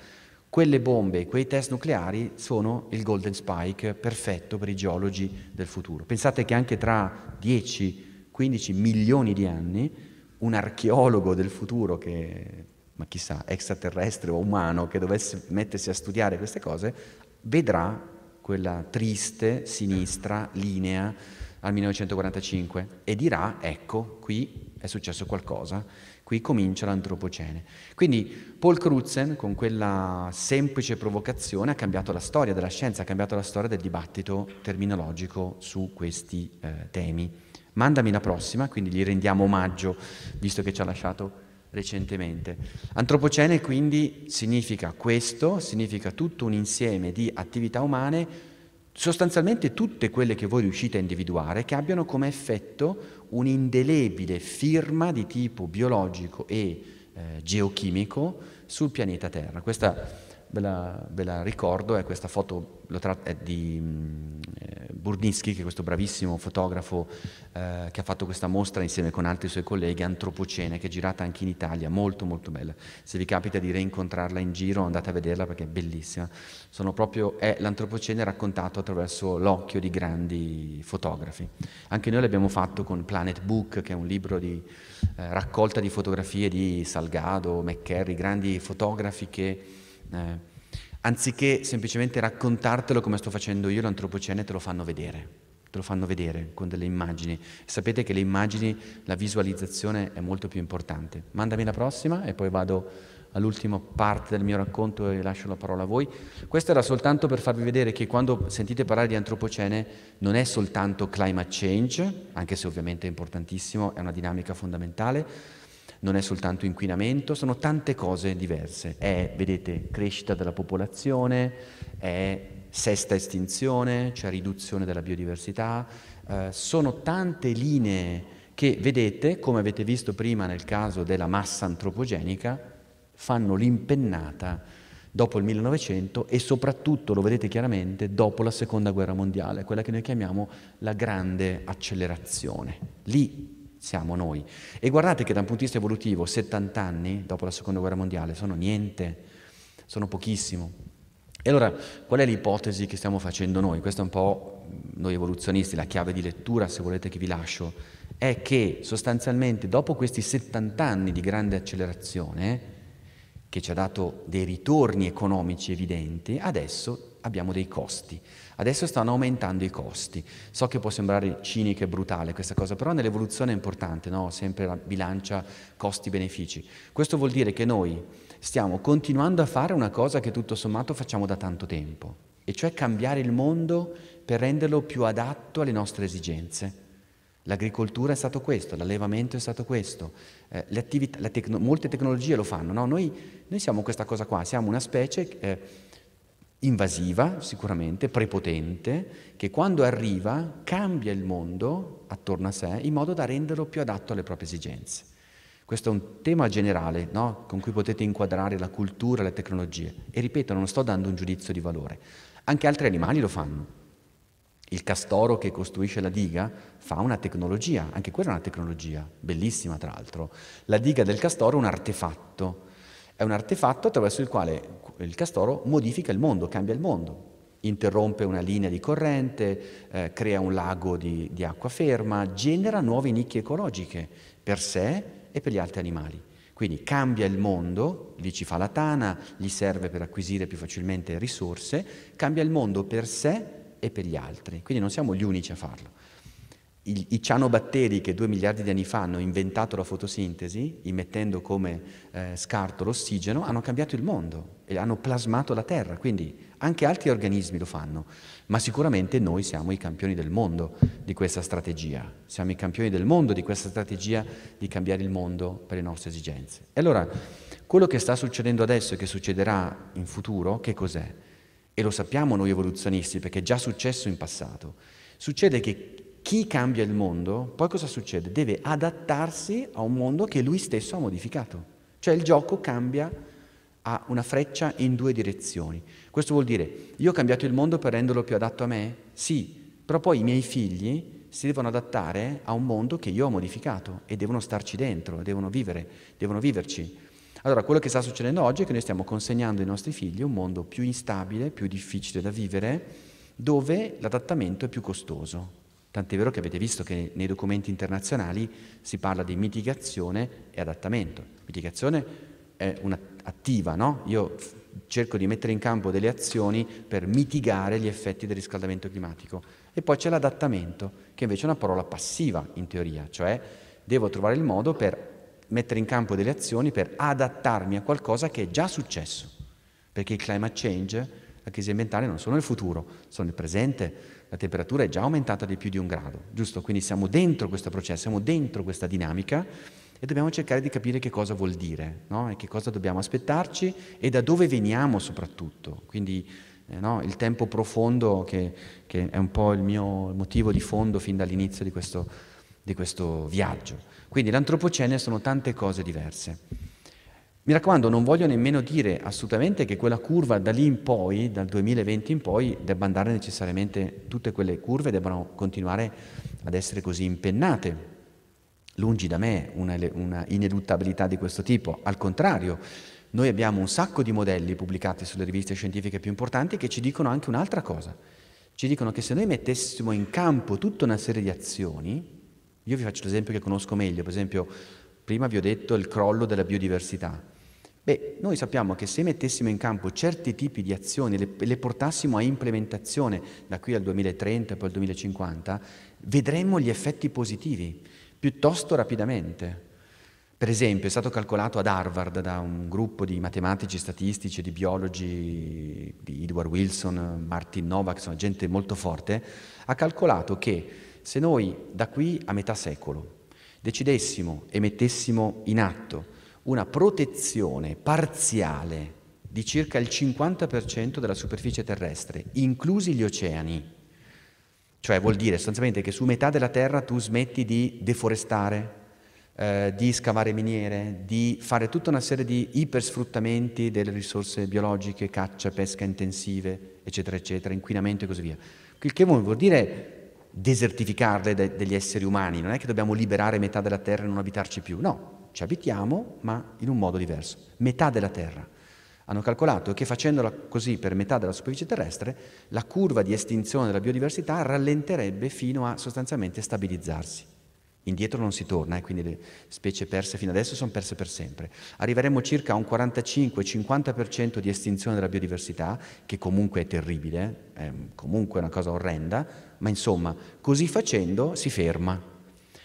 Quelle bombe, quei test nucleari sono il golden spike perfetto per i geologi del futuro. Pensate che anche tra 10-15 milioni di anni un archeologo del futuro che, ma chissà, extraterrestre o umano, che dovesse mettersi a studiare queste cose, vedrà quella triste sinistra linea al 1945 e dirà, ecco, qui è successo qualcosa, qui comincia l'antropocene. Quindi Paul Crutzen, con quella semplice provocazione, ha cambiato la storia della scienza, ha cambiato la storia del dibattito terminologico su questi eh, temi mandami la prossima, quindi gli rendiamo omaggio, visto che ci ha lasciato recentemente. Antropocene quindi significa questo, significa tutto un insieme di attività umane, sostanzialmente tutte quelle che voi riuscite a individuare, che abbiano come effetto un'indelebile firma di tipo biologico e eh, geochimico sul pianeta Terra. Questa ve la, ve la ricordo, è questa foto tra- è di mm, eh, Burdinsky, che è questo bravissimo fotografo eh, che ha fatto questa mostra insieme con altri suoi colleghi, Antropocene, che è girata anche in Italia, molto molto bella. Se vi capita di reincontrarla in giro andate a vederla perché è bellissima. Proprio, è l'Antropocene raccontato attraverso l'occhio di grandi fotografi. Anche noi l'abbiamo fatto con Planet Book, che è un libro di eh, raccolta di fotografie di Salgado, McCarry, grandi fotografi che eh, anziché semplicemente raccontartelo come sto facendo io, l'antropocene te lo fanno vedere te lo fanno vedere con delle immagini. Sapete che le immagini, la visualizzazione è molto più importante. Mandami la prossima e poi vado all'ultima parte del mio racconto e lascio la parola a voi. Questo era soltanto per farvi vedere che quando sentite parlare di antropocene non è soltanto climate change, anche se ovviamente è importantissimo, è una dinamica fondamentale, non è soltanto inquinamento, sono tante cose diverse. È, vedete, crescita della popolazione, è sesta estinzione, cioè riduzione della biodiversità, eh, sono tante linee che vedete, come avete visto prima nel caso della massa antropogenica, fanno l'impennata dopo il 1900 e soprattutto, lo vedete chiaramente, dopo la Seconda Guerra Mondiale, quella che noi chiamiamo la grande accelerazione. Lì siamo noi. E guardate che da un punto di vista evolutivo 70 anni dopo la seconda guerra mondiale sono niente, sono pochissimo. E allora qual è l'ipotesi che stiamo facendo noi? Questa è un po' noi evoluzionisti, la chiave di lettura se volete che vi lascio, è che sostanzialmente dopo questi 70 anni di grande accelerazione, che ci ha dato dei ritorni economici evidenti, adesso abbiamo dei costi. Adesso stanno aumentando i costi. So che può sembrare cinica e brutale questa cosa, però nell'evoluzione è importante, no? sempre la bilancia costi-benefici. Questo vuol dire che noi stiamo continuando a fare una cosa che tutto sommato facciamo da tanto tempo, e cioè cambiare il mondo per renderlo più adatto alle nostre esigenze. L'agricoltura è stato questo, l'allevamento è stato questo, eh, attività, tecno- molte tecnologie lo fanno. No? Noi, noi, siamo questa cosa qua, siamo una specie... Eh, invasiva sicuramente, prepotente, che quando arriva cambia il mondo attorno a sé in modo da renderlo più adatto alle proprie esigenze. Questo è un tema generale no? con cui potete inquadrare la cultura, le tecnologie. E ripeto, non sto dando un giudizio di valore. Anche altri animali lo fanno. Il castoro che costruisce la diga fa una tecnologia, anche quella è una tecnologia, bellissima tra l'altro. La diga del castoro è un artefatto, è un artefatto attraverso il quale il castoro modifica il mondo, cambia il mondo, interrompe una linea di corrente, eh, crea un lago di, di acqua ferma, genera nuove nicchie ecologiche per sé e per gli altri animali. Quindi cambia il mondo, lì ci fa la tana, gli serve per acquisire più facilmente risorse, cambia il mondo per sé e per gli altri. Quindi non siamo gli unici a farlo. I, I cianobatteri che due miliardi di anni fa hanno inventato la fotosintesi, immettendo come eh, scarto l'ossigeno, hanno cambiato il mondo e hanno plasmato la Terra, quindi anche altri organismi lo fanno, ma sicuramente noi siamo i campioni del mondo di questa strategia, siamo i campioni del mondo di questa strategia di cambiare il mondo per le nostre esigenze. E allora, quello che sta succedendo adesso e che succederà in futuro, che cos'è? E lo sappiamo noi evoluzionisti perché è già successo in passato. Succede che chi cambia il mondo, poi cosa succede? Deve adattarsi a un mondo che lui stesso ha modificato. Cioè il gioco cambia a una freccia in due direzioni. Questo vuol dire, io ho cambiato il mondo per renderlo più adatto a me? Sì, però poi i miei figli si devono adattare a un mondo che io ho modificato e devono starci dentro, devono vivere, devono viverci. Allora, quello che sta succedendo oggi è che noi stiamo consegnando ai nostri figli un mondo più instabile, più difficile da vivere, dove l'adattamento è più costoso. Tant'è vero che avete visto che nei documenti internazionali si parla di mitigazione e adattamento. Mitigazione è un'attiva, no? Io cerco di mettere in campo delle azioni per mitigare gli effetti del riscaldamento climatico. E poi c'è l'adattamento, che invece è una parola passiva in teoria, cioè devo trovare il modo per mettere in campo delle azioni per adattarmi a qualcosa che è già successo, perché il climate change, la crisi ambientale non sono il futuro, sono il presente, la temperatura è già aumentata di più di un grado, giusto? Quindi siamo dentro questo processo, siamo dentro questa dinamica e dobbiamo cercare di capire che cosa vuol dire, no? E che cosa dobbiamo aspettarci e da dove veniamo soprattutto. Quindi eh, no? il tempo profondo che, che, è un po' il mio motivo di fondo fin dall'inizio di questo, di questo viaggio. Quindi l'antropocene sono tante cose diverse. Mi raccomando, non voglio nemmeno dire assolutamente che quella curva da lì in poi, dal 2020 in poi, debba andare necessariamente, tutte quelle curve debbano continuare ad essere così impennate. Lungi da me una, una ineluttabilità di questo tipo, al contrario, noi abbiamo un sacco di modelli pubblicati sulle riviste scientifiche più importanti che ci dicono anche un'altra cosa. Ci dicono che se noi mettessimo in campo tutta una serie di azioni, io vi faccio l'esempio che conosco meglio, per esempio prima vi ho detto il crollo della biodiversità, Beh, noi sappiamo che se mettessimo in campo certi tipi di azioni, le, le portassimo a implementazione da qui al 2030 e poi al 2050, vedremmo gli effetti positivi piuttosto rapidamente. Per esempio, è stato calcolato ad Harvard da un gruppo di matematici, statistici di biologi di Edward Wilson, Martin Novak, sono gente molto forte, ha calcolato che se noi da qui a metà secolo decidessimo e mettessimo in atto una protezione parziale di circa il 50% della superficie terrestre, inclusi gli oceani. Cioè vuol dire sostanzialmente che su metà della Terra tu smetti di deforestare, eh, di scavare miniere, di fare tutta una serie di ipersfruttamenti delle risorse biologiche, caccia, pesca intensive, eccetera, eccetera, inquinamento e così via. Il che vuol dire desertificarle de- degli esseri umani, non è che dobbiamo liberare metà della Terra e non abitarci più, no, ci abitiamo, ma in un modo diverso. Metà della Terra. Hanno calcolato che facendola così per metà della superficie terrestre, la curva di estinzione della biodiversità rallenterebbe fino a sostanzialmente stabilizzarsi. Indietro non si torna, eh, quindi le specie perse fino adesso sono perse per sempre. Arriveremo circa a un 45-50% di estinzione della biodiversità, che comunque è terribile, eh, è comunque una cosa orrenda, ma insomma, così facendo si ferma.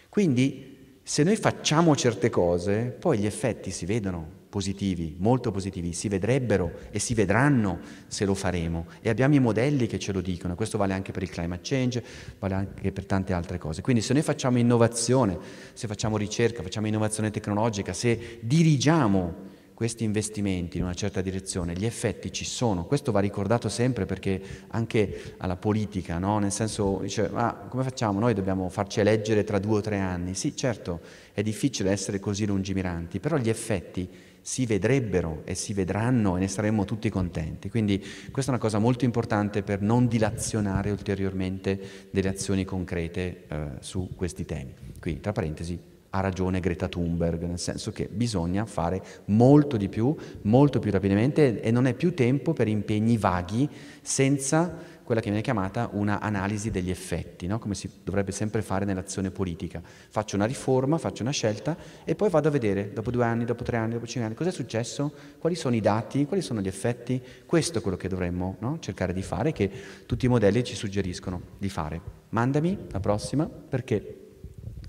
Quindi se noi facciamo certe cose, poi gli effetti si vedono positivi, molto positivi, si vedrebbero e si vedranno se lo faremo e abbiamo i modelli che ce lo dicono, questo vale anche per il climate change, vale anche per tante altre cose. Quindi se noi facciamo innovazione, se facciamo ricerca, facciamo innovazione tecnologica, se dirigiamo questi investimenti in una certa direzione, gli effetti ci sono. Questo va ricordato sempre perché anche alla politica, no? nel senso, dice, ma come facciamo? Noi dobbiamo farci eleggere tra due o tre anni. Sì, certo, è difficile essere così lungimiranti, però gli effetti si vedrebbero e si vedranno e ne saremmo tutti contenti. Quindi questa è una cosa molto importante per non dilazionare ulteriormente delle azioni concrete eh, su questi temi. Qui, tra parentesi, ha ragione Greta Thunberg, nel senso che bisogna fare molto di più, molto più rapidamente e non è più tempo per impegni vaghi senza quella che viene chiamata una analisi degli effetti, no? come si dovrebbe sempre fare nell'azione politica. Faccio una riforma, faccio una scelta e poi vado a vedere dopo due anni, dopo tre anni, dopo cinque anni, cosa è successo, quali sono i dati, quali sono gli effetti. Questo è quello che dovremmo no? cercare di fare, che tutti i modelli ci suggeriscono di fare. Mandami la prossima perché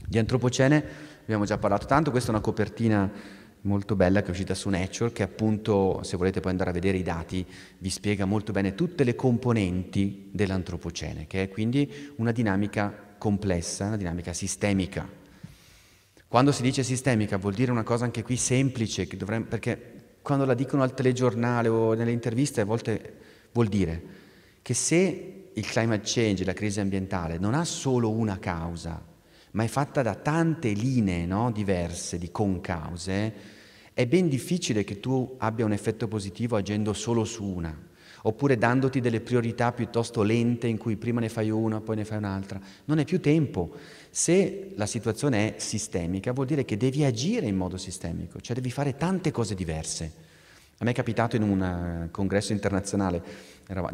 di antropocene abbiamo già parlato tanto, questa è una copertina molto bella che è uscita su Nature, che appunto, se volete poi andare a vedere i dati, vi spiega molto bene tutte le componenti dell'antropocene, che è quindi una dinamica complessa, una dinamica sistemica. Quando si dice sistemica vuol dire una cosa anche qui semplice, dovremmo, perché quando la dicono al telegiornale o nelle interviste a volte vuol dire che se il climate change, la crisi ambientale, non ha solo una causa, ma è fatta da tante linee no? diverse di concause, è ben difficile che tu abbia un effetto positivo agendo solo su una, oppure dandoti delle priorità piuttosto lente in cui prima ne fai una, poi ne fai un'altra. Non è più tempo. Se la situazione è sistemica, vuol dire che devi agire in modo sistemico, cioè devi fare tante cose diverse. A me è capitato in un eh, congresso internazionale,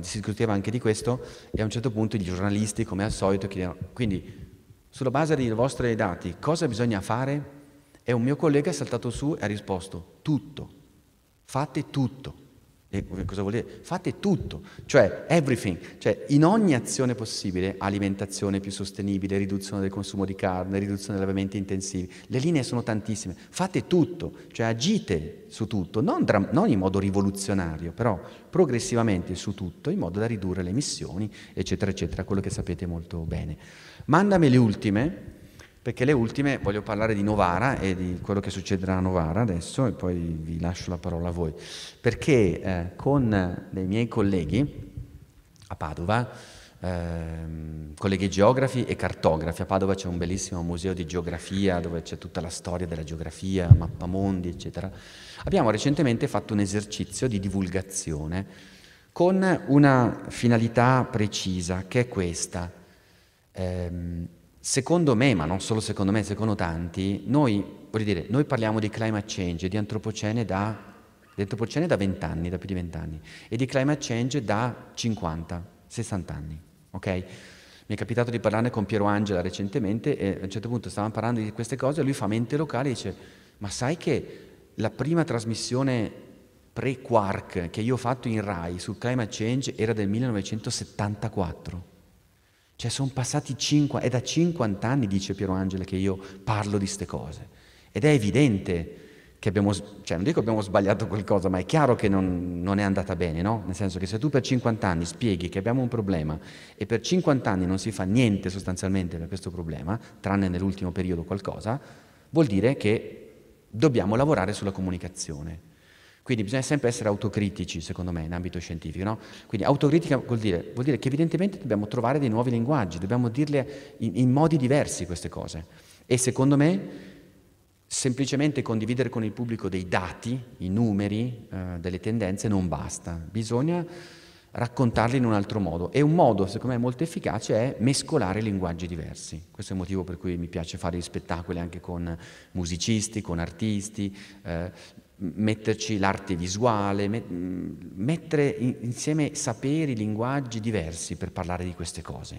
si discuteva anche di questo, e a un certo punto i giornalisti, come al solito, chiedevano, quindi sulla base dei vostri dati, cosa bisogna fare? E un mio collega è saltato su e ha risposto, tutto, fate tutto. E cosa vuol dire? Fate tutto, cioè everything, cioè in ogni azione possibile, alimentazione più sostenibile, riduzione del consumo di carne, riduzione degli allevamenti intensivi, le linee sono tantissime, fate tutto, cioè agite su tutto, non, dra- non in modo rivoluzionario, però progressivamente su tutto, in modo da ridurre le emissioni, eccetera, eccetera, quello che sapete molto bene. Mandami le ultime, perché le ultime voglio parlare di Novara e di quello che succederà a Novara adesso e poi vi lascio la parola a voi. Perché eh, con dei miei colleghi a Padova, eh, colleghi geografi e cartografi, a Padova c'è un bellissimo museo di geografia dove c'è tutta la storia della geografia, mappamondi, eccetera. Abbiamo recentemente fatto un esercizio di divulgazione con una finalità precisa che è questa, ehm, secondo me, ma non solo secondo me, secondo tanti, noi, dire, noi parliamo di climate change e di antropocene da, di antropocene da 20 anni, da più di 20 anni, e di climate change da 50, 60 anni, ok? mi è capitato di parlarne con Piero Angela recentemente e a un certo punto stavamo parlando di queste cose e lui fa mente locale e dice ma sai che la prima trasmissione pre-quark che io ho fatto in RAI sul climate change era del 1974 cioè sono passati 50, è da 50 anni, dice Piero Angela, che io parlo di queste cose. Ed è evidente che abbiamo, cioè non dico che abbiamo sbagliato qualcosa, ma è chiaro che non, non, è andata bene, no? Nel senso che se tu per 50 anni spieghi che abbiamo un problema e per 50 anni non si fa niente sostanzialmente per questo problema, tranne nell'ultimo periodo qualcosa, vuol dire che dobbiamo lavorare sulla comunicazione. Quindi bisogna sempre essere autocritici, secondo me, in ambito scientifico. No? Quindi autocritica vuol dire, vuol dire, che evidentemente dobbiamo trovare dei nuovi linguaggi, dobbiamo dirle in, in modi diversi queste cose. E secondo me semplicemente condividere con il pubblico dei dati, i numeri, eh, delle tendenze non basta, bisogna raccontarli in un altro modo e un modo secondo me molto efficace è mescolare linguaggi diversi. Questo è il motivo per cui mi piace fare gli spettacoli anche con musicisti, con artisti, eh, metterci l'arte visuale, mm, mettere insieme saperi, linguaggi diversi per parlare di queste cose,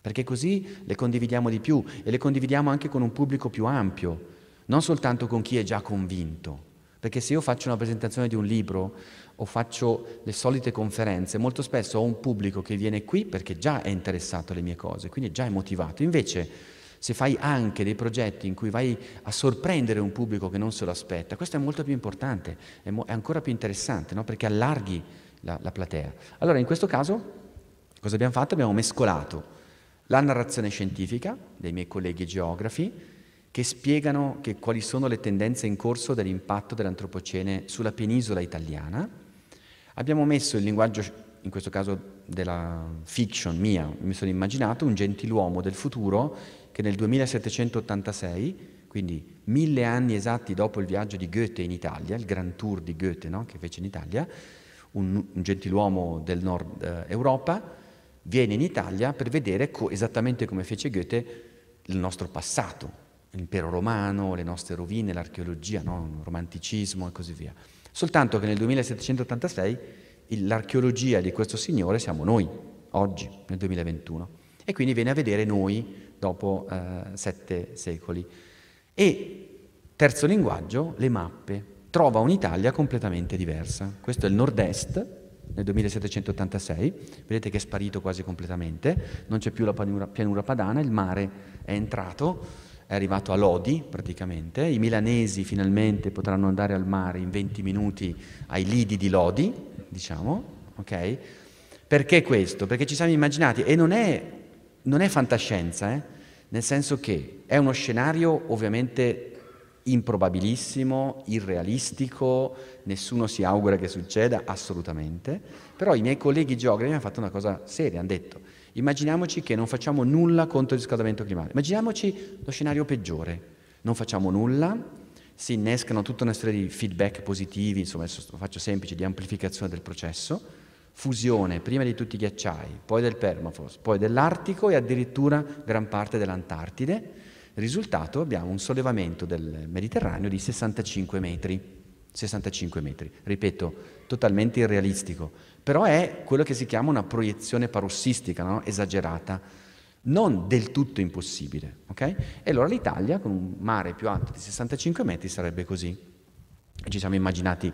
perché così le condividiamo di più e le condividiamo anche con un pubblico più ampio, non soltanto con chi è già convinto, perché se io faccio una presentazione di un libro o faccio le solite conferenze, molto spesso ho un pubblico che viene qui perché già è interessato alle mie cose, quindi già è motivato, invece se fai anche dei progetti in cui vai a sorprendere un pubblico che non se lo aspetta, questo è molto più importante, è, mo- è ancora più interessante, no? perché allarghi la, la platea. Allora, in questo caso, cosa abbiamo fatto? Abbiamo mescolato la narrazione scientifica dei miei colleghi geografi, che spiegano che quali sono le tendenze in corso dell'impatto dell'antropocene sulla penisola italiana. Abbiamo messo il linguaggio, in questo caso della fiction mia, mi sono immaginato un gentiluomo del futuro che nel 2786, quindi mille anni esatti dopo il viaggio di Goethe in Italia, il Grand Tour di Goethe no? che fece in Italia, un, un gentiluomo del nord eh, Europa viene in Italia per vedere co- esattamente come fece Goethe il nostro passato, l'impero romano, le nostre rovine, l'archeologia, no? il romanticismo e così via. Soltanto che nel 2786 il, l'archeologia di questo signore siamo noi, oggi, nel 2021, e quindi viene a vedere noi dopo eh, sette secoli. E terzo linguaggio, le mappe. Trova un'Italia completamente diversa. Questo è il nord-est nel 2786, vedete che è sparito quasi completamente, non c'è più la pianura, pianura padana, il mare è entrato, è arrivato a Lodi praticamente, i milanesi finalmente potranno andare al mare in 20 minuti ai lidi di Lodi, diciamo, ok? Perché questo? Perché ci siamo immaginati, e non è non è fantascienza, eh? nel senso che è uno scenario ovviamente improbabilissimo, irrealistico, nessuno si augura che succeda, assolutamente, però i miei colleghi geografi hanno fatto una cosa seria, hanno detto immaginiamoci che non facciamo nulla contro il riscaldamento climatico, immaginiamoci lo scenario peggiore, non facciamo nulla, si innescano tutta una serie di feedback positivi, insomma adesso lo faccio semplice, di amplificazione del processo, fusione prima di tutti i ghiacciai, poi del permafrost, poi dell'Artico e addirittura gran parte dell'Antartide. Risultato abbiamo un sollevamento del Mediterraneo di 65 metri. 65 metri, ripeto, totalmente irrealistico, però è quello che si chiama una proiezione parossistica, no? esagerata, non del tutto impossibile. Okay? E allora l'Italia, con un mare più alto di 65 metri, sarebbe così. ci siamo immaginati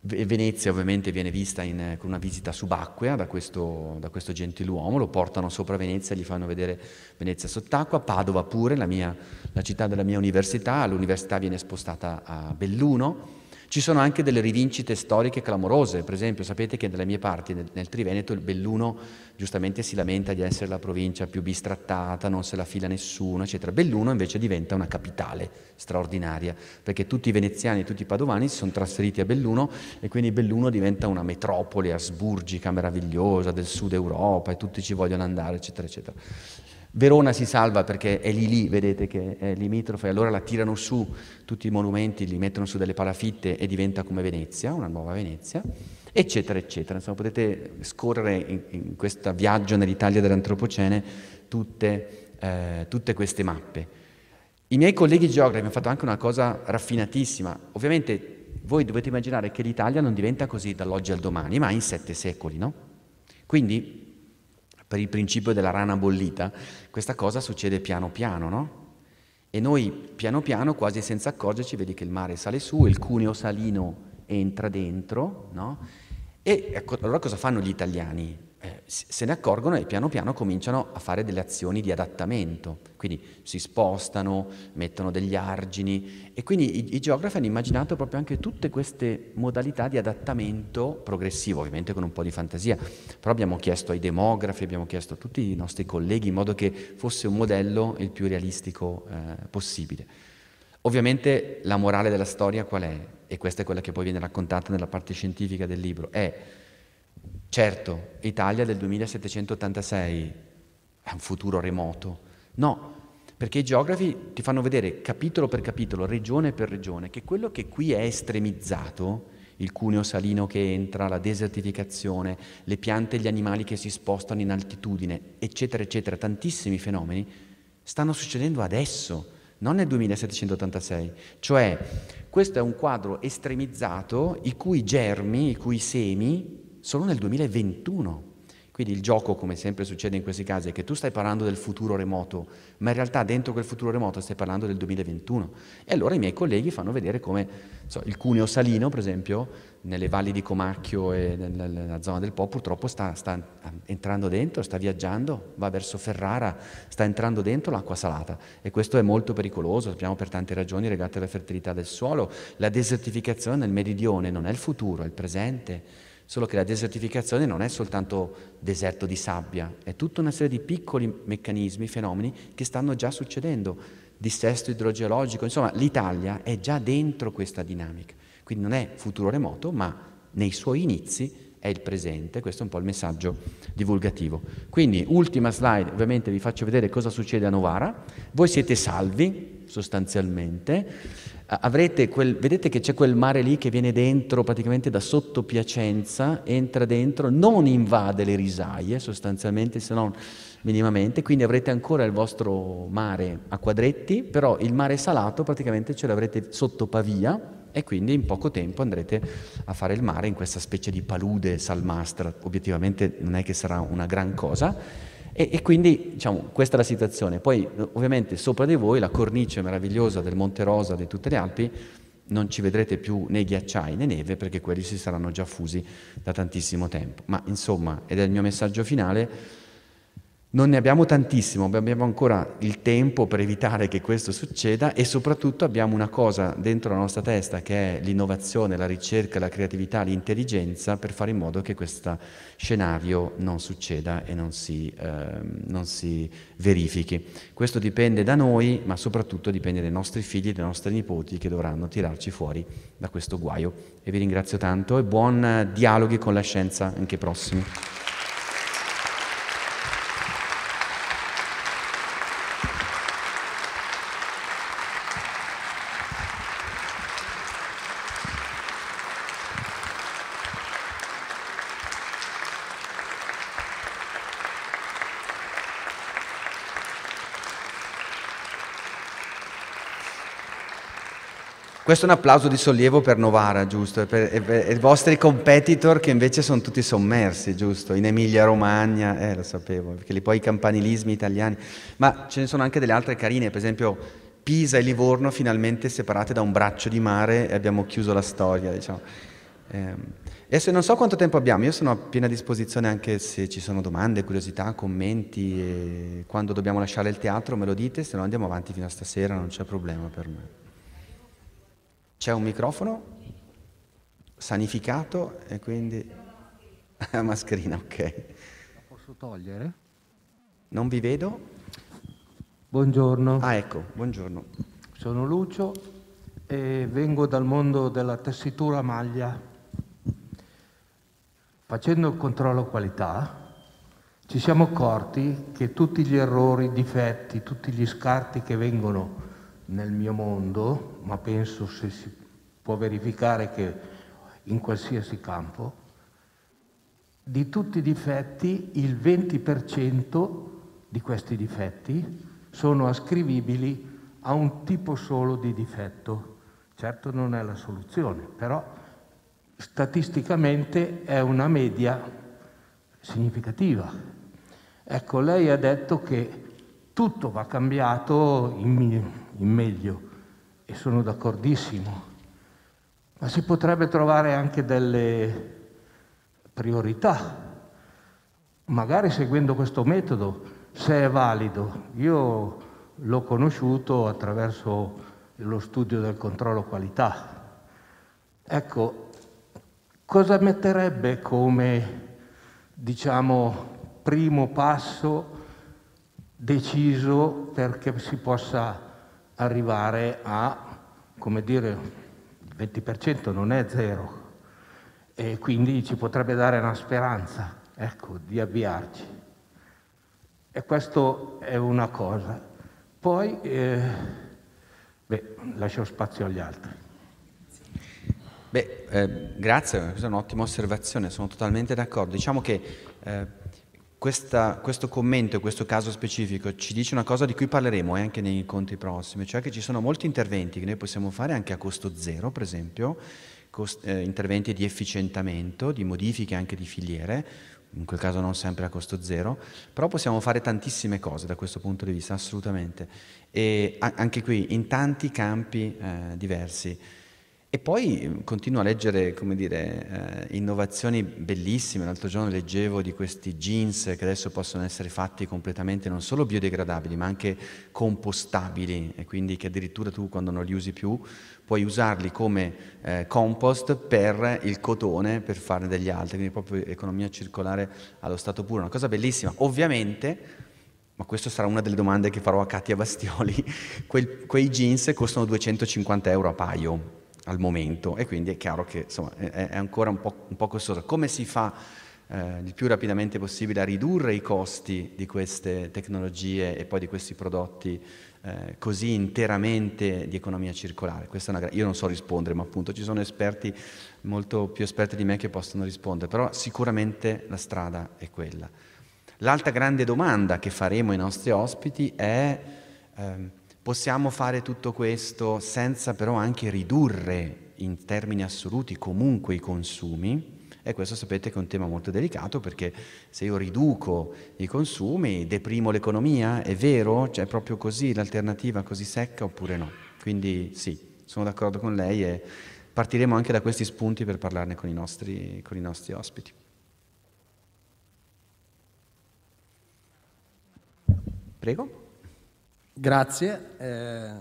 Venezia ovviamente viene vista in, con una visita subacquea da questo, da questo, gentiluomo, lo portano sopra Venezia, gli fanno vedere Venezia sott'acqua, Padova pure, la, mia, la città della mia università, l'università viene spostata a Belluno, ci sono anche delle rivincite storiche clamorose, per esempio sapete che nelle mie parti, nel, nel Triveneto, il Belluno giustamente si lamenta di essere la provincia più bistrattata, non se la fila nessuno, eccetera. Belluno invece diventa una capitale straordinaria, perché tutti i veneziani e tutti i padovani si sono trasferiti a Belluno e quindi Belluno diventa una metropoli asburgica, meravigliosa del sud Europa e tutti ci vogliono andare, eccetera, eccetera. Verona si salva perché è lì lì, vedete che è limitrofe, allora la tirano su tutti i monumenti, li mettono su delle parafitte e diventa come Venezia, una nuova Venezia, eccetera, eccetera. Insomma, potete scorrere in, in questo viaggio nell'Italia dell'Antropocene tutte, eh, tutte queste mappe. I miei colleghi geografi hanno fatto anche una cosa raffinatissima. Ovviamente voi dovete immaginare che l'Italia non diventa così dall'oggi al domani, ma in sette secoli, no? Quindi per il principio della rana bollita, questa cosa succede piano piano, no? E noi piano piano, quasi senza accorgerci, vedi che il mare sale su, il cuneo salino entra dentro, no? E ecco, allora cosa fanno gli italiani? Eh, se ne accorgono e piano piano cominciano a fare delle azioni di adattamento, quindi si spostano, mettono degli argini e quindi i, i geografi hanno immaginato proprio anche tutte queste modalità di adattamento progressivo, ovviamente con un po' di fantasia, però abbiamo chiesto ai demografi, abbiamo chiesto a tutti i nostri colleghi in modo che fosse un modello il più realistico eh, possibile. Ovviamente la morale della storia qual è? E questa è quella che poi viene raccontata nella parte scientifica del libro, è Certo, Italia del 2786 è un futuro remoto. No, perché i geografi ti fanno vedere capitolo per capitolo, regione per regione, che quello che qui è estremizzato, il cuneo salino che entra, la desertificazione, le piante e gli animali che si spostano in altitudine, eccetera, eccetera, tantissimi fenomeni, stanno succedendo adesso, non nel 2786. Cioè, questo è un quadro estremizzato i cui germi, i cui semi solo nel 2021. Quindi il gioco, come sempre succede in questi casi, è che tu stai parlando del futuro remoto, ma in realtà dentro quel futuro remoto stai parlando del 2021. E allora i miei colleghi fanno vedere come so, il cuneo salino, per esempio, nelle valli di Comacchio e nella zona del Po, purtroppo sta, sta ah, entrando dentro, sta viaggiando, va verso Ferrara, sta entrando dentro l'acqua salata. E questo è molto pericoloso, sappiamo per tante ragioni legate alla fertilità del suolo. La desertificazione nel meridione non è il futuro, è il presente Solo che la desertificazione non è soltanto deserto di sabbia, è tutta una serie di piccoli meccanismi, fenomeni che stanno già succedendo. Dissesto idrogeologico, insomma, l'Italia è già dentro questa dinamica. Quindi non è futuro remoto, ma nei suoi inizi è il presente, questo è un po' il messaggio divulgativo. Quindi, ultima slide, ovviamente vi faccio vedere cosa succede a Novara. Voi siete salvi, sostanzialmente. Quel, vedete che c'è quel mare lì che viene dentro praticamente da sotto Piacenza, entra dentro, non invade le risaie sostanzialmente, se non minimamente, quindi avrete ancora il vostro mare a quadretti, però il mare salato praticamente ce l'avrete sotto Pavia e quindi in poco tempo andrete a fare il mare in questa specie di palude salmastra, obiettivamente non è che sarà una gran cosa, e, e quindi diciamo, questa è la situazione. Poi ovviamente sopra di voi la cornice meravigliosa del Monte Rosa, di tutte le Alpi, non ci vedrete più né ghiacciai né neve perché quelli si saranno già fusi da tantissimo tempo. Ma insomma, ed è il mio messaggio finale, non ne abbiamo tantissimo, abbiamo ancora il tempo per evitare che questo succeda e soprattutto abbiamo una cosa dentro la nostra testa che è l'innovazione, la ricerca, la creatività, l'intelligenza per fare in modo che questo scenario non succeda e non si, eh, non si verifichi. Questo dipende da noi, ma soprattutto dipende dai nostri figli, dai nostri nipoti che dovranno tirarci fuori da questo guaio. E vi ringrazio tanto e buon dialoghi con la scienza anche prossimi. Questo è un applauso di sollievo per Novara, giusto? E per, e e i vostri competitor che invece sono tutti sommersi, giusto? In Emilia-Romagna, eh, lo sapevo, perché li, poi i campanilismi italiani. Ma ce ne sono anche delle altre carine, per esempio Pisa e Livorno finalmente separate da un braccio di mare e abbiamo chiuso la storia, diciamo. Eh, adesso non so quanto tempo abbiamo, io sono a piena disposizione anche se ci sono domande, curiosità, commenti, quando dobbiamo lasciare il teatro me lo dite, se no andiamo avanti fino a stasera, non c'è problema per me. C'è un microfono sanificato e quindi... La mascherina, ok. La posso togliere? Non vi vedo. Buongiorno. Ah, ecco, buongiorno. Sono Lucio e vengo dal mondo della tessitura maglia. Facendo il controllo qualità ci siamo accorti che tutti gli errori, i difetti, tutti gli scarti che vengono nel mio mondo, ma penso se si può verificare che in qualsiasi campo, di tutti i difetti il 20% di questi difetti sono ascrivibili a un tipo solo di difetto. Certo non è la soluzione, però statisticamente è una media significativa. Ecco, lei ha detto che tutto va cambiato in, in meglio e sono d'accordissimo, ma si potrebbe trovare anche delle priorità, magari seguendo questo metodo, se è valido. Io l'ho conosciuto attraverso lo studio del controllo qualità. Ecco, cosa metterebbe come, diciamo, primo passo deciso perché si possa arrivare a, come dire, il 20% non è zero e quindi ci potrebbe dare una speranza, ecco, di avviarci. E questo è una cosa. Poi, eh, beh, lascio spazio agli altri. Beh, eh, grazie, questa è un'ottima osservazione, sono totalmente d'accordo. Diciamo che eh, questa, questo commento, questo caso specifico, ci dice una cosa di cui parleremo eh, anche negli incontri prossimi, cioè che ci sono molti interventi che noi possiamo fare anche a costo zero, per esempio, cost, eh, interventi di efficientamento, di modifiche anche di filiere, in quel caso non sempre a costo zero, però possiamo fare tantissime cose da questo punto di vista, assolutamente, e anche qui in tanti campi eh, diversi. E poi mm, continuo a leggere, come dire, eh, innovazioni bellissime. L'altro giorno leggevo di questi jeans che adesso possono essere fatti completamente non solo biodegradabili, ma anche compostabili, e quindi che addirittura tu quando non li usi più puoi usarli come eh, compost per il cotone, per farne degli altri, quindi proprio economia circolare allo stato puro, una cosa bellissima. Ovviamente ma questa sarà una delle domande che farò a Katia Bastioli, quei jeans costano 250 euro a paio, al momento e quindi è chiaro che insomma, è, è, ancora un po', un po' costosa. Come si fa eh, il più rapidamente possibile a ridurre i costi di queste tecnologie e poi di questi prodotti eh, così interamente di economia circolare? È Una, io non so rispondere, ma appunto ci sono esperti molto più esperti di me che possono rispondere, però sicuramente la strada è quella. L'altra grande domanda che faremo ai nostri ospiti è... Ehm, Possiamo fare tutto questo senza però anche ridurre in termini assoluti comunque i consumi e questo sapete che è un tema molto delicato perché se io riduco i consumi deprimo l'economia, è vero? Cioè è proprio così l'alternativa così secca oppure no? Quindi sì, sono d'accordo con lei e partiremo anche da questi spunti per parlarne con i nostri, con i nostri ospiti. Prego. Grazie, eh,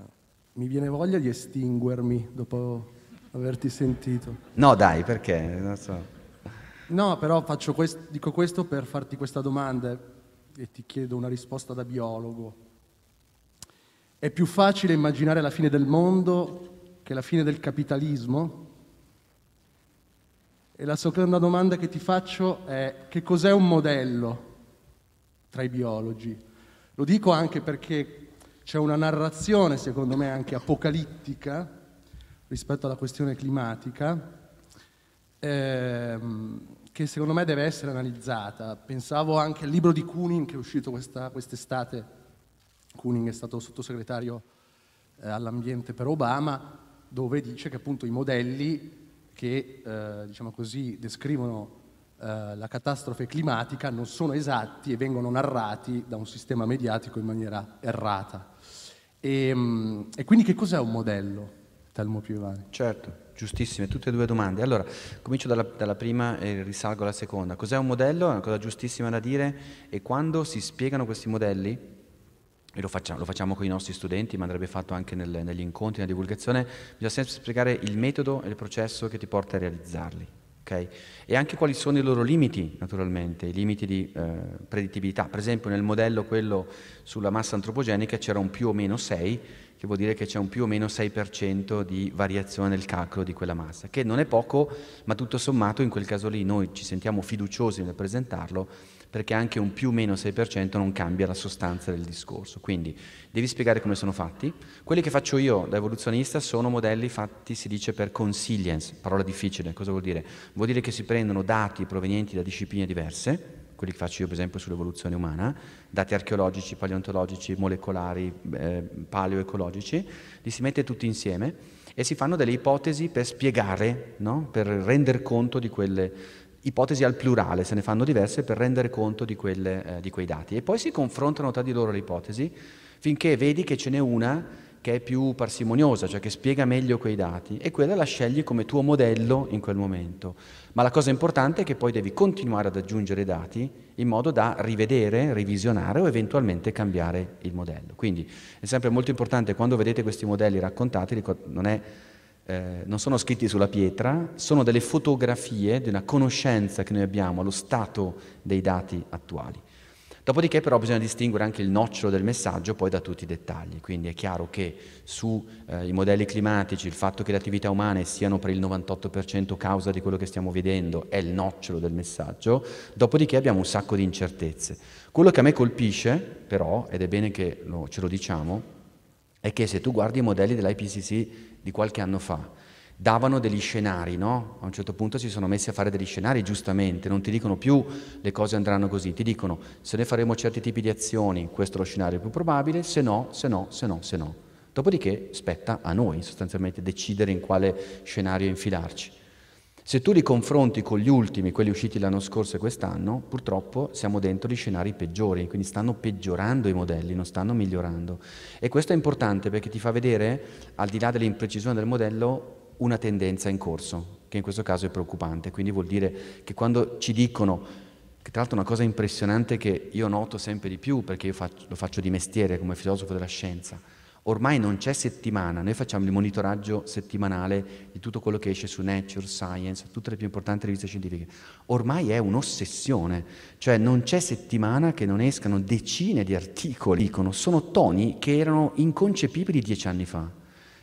mi viene voglia di estinguermi dopo averti sentito. No dai, perché? Non so. No, però questo, dico questo per farti questa domanda e ti chiedo una risposta da biologo. È più facile immaginare la fine del mondo che la fine del capitalismo? E la seconda domanda che ti faccio è che cos'è un modello tra i biologi? Lo dico anche perché c'è una narrazione, secondo me, anche apocalittica rispetto alla questione climatica, ehm, che secondo me deve essere analizzata. Pensavo anche al libro di Kuning che è uscito questa, quest'estate. Kuning è stato sottosegretario eh, all'ambiente per Obama, dove dice che appunto i modelli che eh, diciamo così, descrivono eh, la catastrofe climatica non sono esatti e vengono narrati da un sistema mediatico in maniera errata. E, ehm, e quindi che cos'è un modello, Telmo Piovani? Certo, giustissime, tutte e due domande. Allora, comincio dalla, dalla, prima e risalgo alla seconda. Cos'è un modello? È una cosa giustissima da dire e quando si spiegano questi modelli, e lo facciamo, lo facciamo con i nostri studenti, ma andrebbe fatto anche nel, negli incontri, nella divulgazione, bisogna sempre spiegare il metodo e il processo che ti porta a realizzarli. Okay? E anche quali sono i loro limiti, naturalmente, i limiti di eh, predittibilità. Per esempio nel modello quello sulla massa antropogenica c'era un più o meno 6, che vuol dire che c'è un più o meno 6% di variazione nel calcolo di quella massa, che non è poco, ma tutto sommato in quel caso lì noi ci sentiamo fiduciosi nel presentarlo perché anche un più o meno 6% non cambia la sostanza del discorso. Quindi devi spiegare come sono fatti. Quelli che faccio io da evoluzionista sono modelli fatti, si dice, per consilience, parola difficile, cosa vuol dire? Vuol dire che si prendono dati provenienti da discipline diverse, quelli che faccio io per esempio sull'evoluzione umana, dati archeologici, paleontologici, molecolari, eh, paleoecologici, li si mette tutti insieme e si fanno delle ipotesi per spiegare, no? per rendere conto di quelle ipotesi al plurale, se ne fanno diverse per rendere conto di, quelle, eh, di quei dati. E poi si confrontano tra di loro le ipotesi finché vedi che ce n'è una che è più parsimoniosa, cioè che spiega meglio quei dati, e quella la scegli come tuo modello in quel momento. Ma la cosa importante è che poi devi continuare ad aggiungere dati in modo da rivedere, revisionare o eventualmente cambiare il modello. Quindi è sempre molto importante quando vedete questi modelli raccontati, non è eh, non sono scritti sulla pietra, sono delle fotografie di una conoscenza che noi abbiamo allo stato dei dati attuali. Dopodiché però bisogna distinguere anche il nocciolo del messaggio poi da tutti i dettagli, quindi è chiaro che sui eh, modelli climatici il fatto che le attività umane siano per il 98% causa di quello che stiamo vedendo è il nocciolo del messaggio, dopodiché abbiamo un sacco di incertezze. Quello che a me colpisce però, ed è bene che lo, ce lo diciamo, è che se tu guardi i modelli dell'IPCC di qualche anno fa, davano degli scenari, no? A un certo punto si sono messi a fare degli scenari, giustamente, non ti dicono più le cose andranno così, ti dicono se noi faremo certi tipi di azioni, questo è lo scenario più probabile, se no, se no, se no, se no. Dopodiché spetta a noi sostanzialmente decidere in quale scenario infilarci. Se tu li confronti con gli ultimi, quelli usciti l'anno scorso e quest'anno, purtroppo siamo dentro gli scenari peggiori, quindi stanno peggiorando i modelli, non stanno migliorando. E questo è importante perché ti fa vedere, al di là dell'imprecisione del modello, una tendenza in corso, che in questo caso è preoccupante. Quindi vuol dire che quando ci dicono che tra l'altro è una cosa impressionante che io noto sempre di più perché io faccio, lo faccio di mestiere come filosofo della scienza, Ormai non c'è settimana, noi facciamo il monitoraggio settimanale di tutto quello che esce su Nature, Science, tutte le più importanti riviste scientifiche. Ormai è un'ossessione, cioè non c'è settimana che non escano decine di articoli, dicono, sono toni che erano inconcepibili dieci anni fa.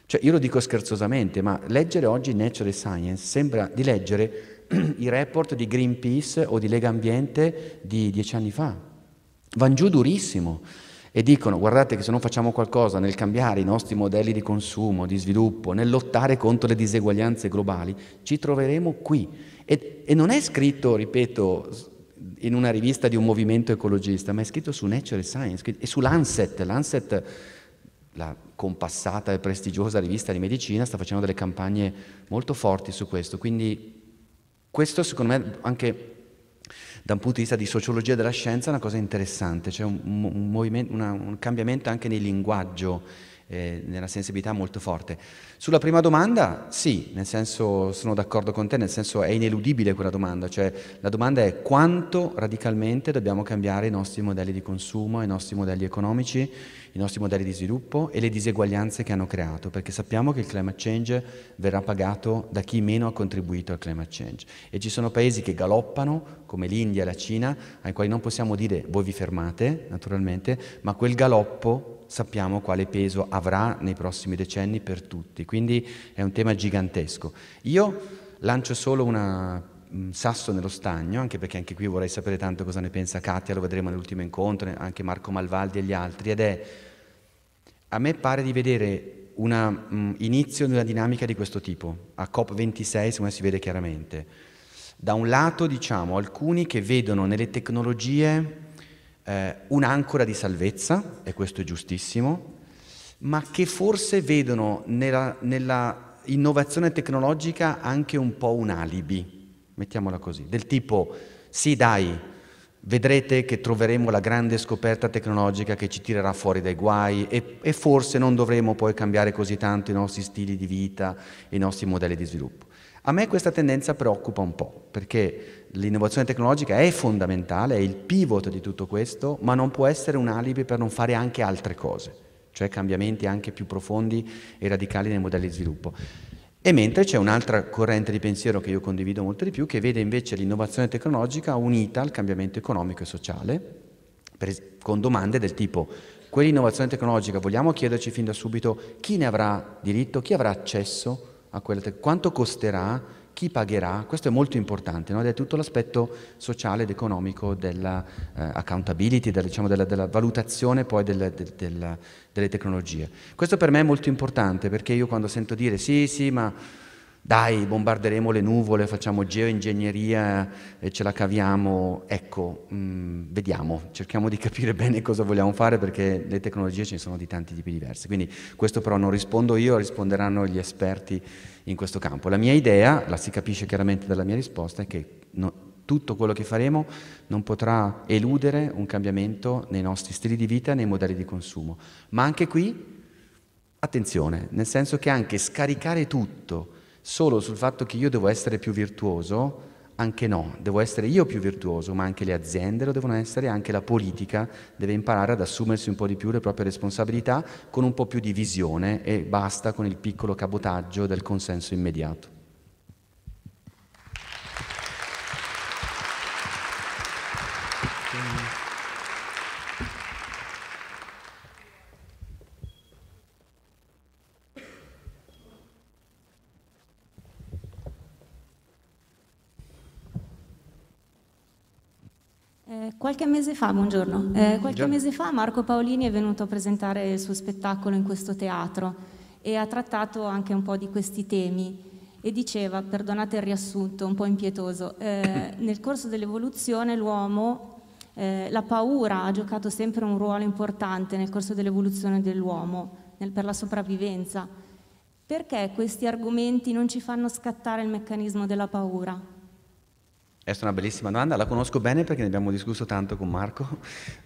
Cioè, io lo dico scherzosamente, ma leggere oggi Nature e Science sembra di leggere i report di Greenpeace o di Lega Ambiente di dieci anni fa. Van giù durissimo e dicono guardate che se non facciamo qualcosa nel cambiare i nostri modelli di consumo, di sviluppo, nel lottare contro le diseguaglianze globali, ci troveremo qui. E, e non è scritto, ripeto, in una rivista di un movimento ecologista, ma è scritto su Nature Science e su sull'Anset. L'Anset, la compassata e prestigiosa rivista di medicina, sta facendo delle campagne molto forti su questo. Quindi questo secondo me anche da un punto di vista di sociologia della scienza è una cosa interessante, c'è un, un, una, un cambiamento anche nel linguaggio eh, nella sensibilità molto forte. Sulla prima domanda, sì, nel senso sono d'accordo con te, nel senso è ineludibile quella domanda, cioè la domanda è quanto radicalmente dobbiamo cambiare i nostri modelli di consumo, i nostri modelli economici i nostri modelli di sviluppo e le diseguaglianze che hanno creato, perché sappiamo che il climate change verrà pagato da chi meno ha contribuito al climate change. E ci sono paesi che galoppano, come l'India e la Cina, ai quali non possiamo dire voi vi fermate, naturalmente, ma quel galoppo sappiamo quale peso avrà nei prossimi decenni per tutti. Quindi è un tema gigantesco. Io lancio solo una sasso nello stagno, anche perché anche qui vorrei sapere tanto cosa ne pensa Katia, lo vedremo nell'ultimo incontro, anche Marco Malvaldi e gli altri, ed è, a me pare di vedere un mm, inizio di una dinamica di questo tipo, a COP26 secondo me si vede chiaramente. Da un lato diciamo alcuni che vedono nelle tecnologie eh, un'ancora di salvezza, e questo è giustissimo, ma che forse vedono nella, nella innovazione tecnologica anche un po' un alibi mettiamola così, del tipo sì dai, vedrete che troveremo la grande scoperta tecnologica che ci tirerà fuori dai guai e, e forse non dovremo poi cambiare così tanto i nostri stili di vita i nostri modelli di sviluppo. A me questa tendenza preoccupa un po', perché l'innovazione tecnologica è fondamentale, è il pivot di tutto questo, ma non può essere un alibi per non fare anche altre cose, cioè cambiamenti anche più profondi e radicali nei modelli di sviluppo. E mentre c'è un'altra corrente di pensiero che io condivido molto di più, che vede invece l'innovazione tecnologica unita al cambiamento economico e sociale, per, con domande del tipo quell'innovazione tecnologica vogliamo chiederci fin da subito chi ne avrà diritto, chi avrà accesso a quella tecnologia, quanto costerà, chi pagherà? Questo è molto importante, no? ed è tutto l'aspetto sociale ed economico dell'accountability, eh, della, diciamo, della, della, valutazione poi del, del, del, delle tecnologie. Questo per me è molto importante perché io quando sento dire sì, sì, ma dai, bombarderemo le nuvole, facciamo geoingegneria e ce la caviamo, ecco, mh, mm, vediamo, cerchiamo di capire bene cosa vogliamo fare perché le tecnologie ce ne sono di tanti tipi diversi. Quindi questo però non rispondo io, risponderanno gli esperti in questo campo. La mia idea, la si capisce chiaramente dalla mia risposta, è che no, tutto quello che faremo non potrà eludere un cambiamento nei nostri stili di vita, nei modelli di consumo. Ma anche qui, attenzione, nel senso che anche scaricare tutto solo sul fatto che io devo essere più virtuoso anche no, devo essere io più virtuoso, ma anche le aziende lo devono essere, anche la politica deve imparare ad assumersi un po' di più le proprie responsabilità con un po' più di visione e basta con il piccolo cabotaggio del consenso immediato. mese fa, buongiorno, eh, qualche mese fa Marco Paolini è venuto a presentare il suo spettacolo in questo teatro e ha trattato anche un po' di questi temi e diceva, perdonate il riassunto un po' impietoso, eh, nel corso dell'evoluzione l'uomo, eh, la paura ha giocato sempre un ruolo importante nel corso dell'evoluzione dell'uomo, nel, per la sopravvivenza. Perché questi argomenti non ci fanno scattare il meccanismo della paura? È stata una bellissima domanda, la conosco bene perché ne abbiamo discusso tanto con Marco,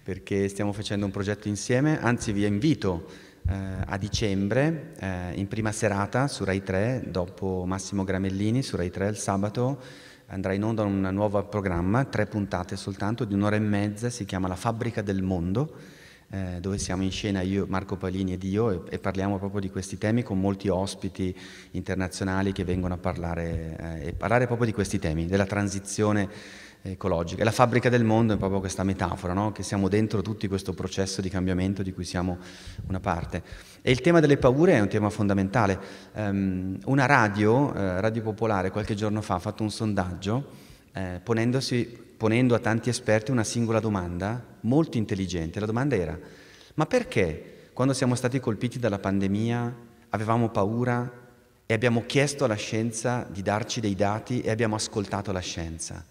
perché stiamo facendo un progetto insieme, anzi vi invito eh, a dicembre, eh, in prima serata su Rai 3, dopo Massimo Gramellini, su Rai 3 il sabato andrà in onda un nuovo programma, tre puntate soltanto, di un'ora e mezza, si chiama La fabbrica del mondo, eh, dove siamo in scena io, Marco Palini ed io e, e, parliamo proprio di questi temi con molti ospiti internazionali che vengono a parlare, eh, parlare proprio di questi temi, della transizione ecologica. E la fabbrica del mondo è proprio questa metafora, no? che siamo dentro tutti questo processo di cambiamento di cui siamo una parte. E il tema delle paure è un tema fondamentale. Um, una radio, eh, Radio Popolare, qualche giorno fa ha fatto un sondaggio eh, ponendosi ponendo a tanti esperti una singola domanda molto intelligente. La domanda era, ma perché quando siamo stati colpiti dalla pandemia avevamo paura e abbiamo chiesto alla scienza di darci dei dati e abbiamo ascoltato la scienza?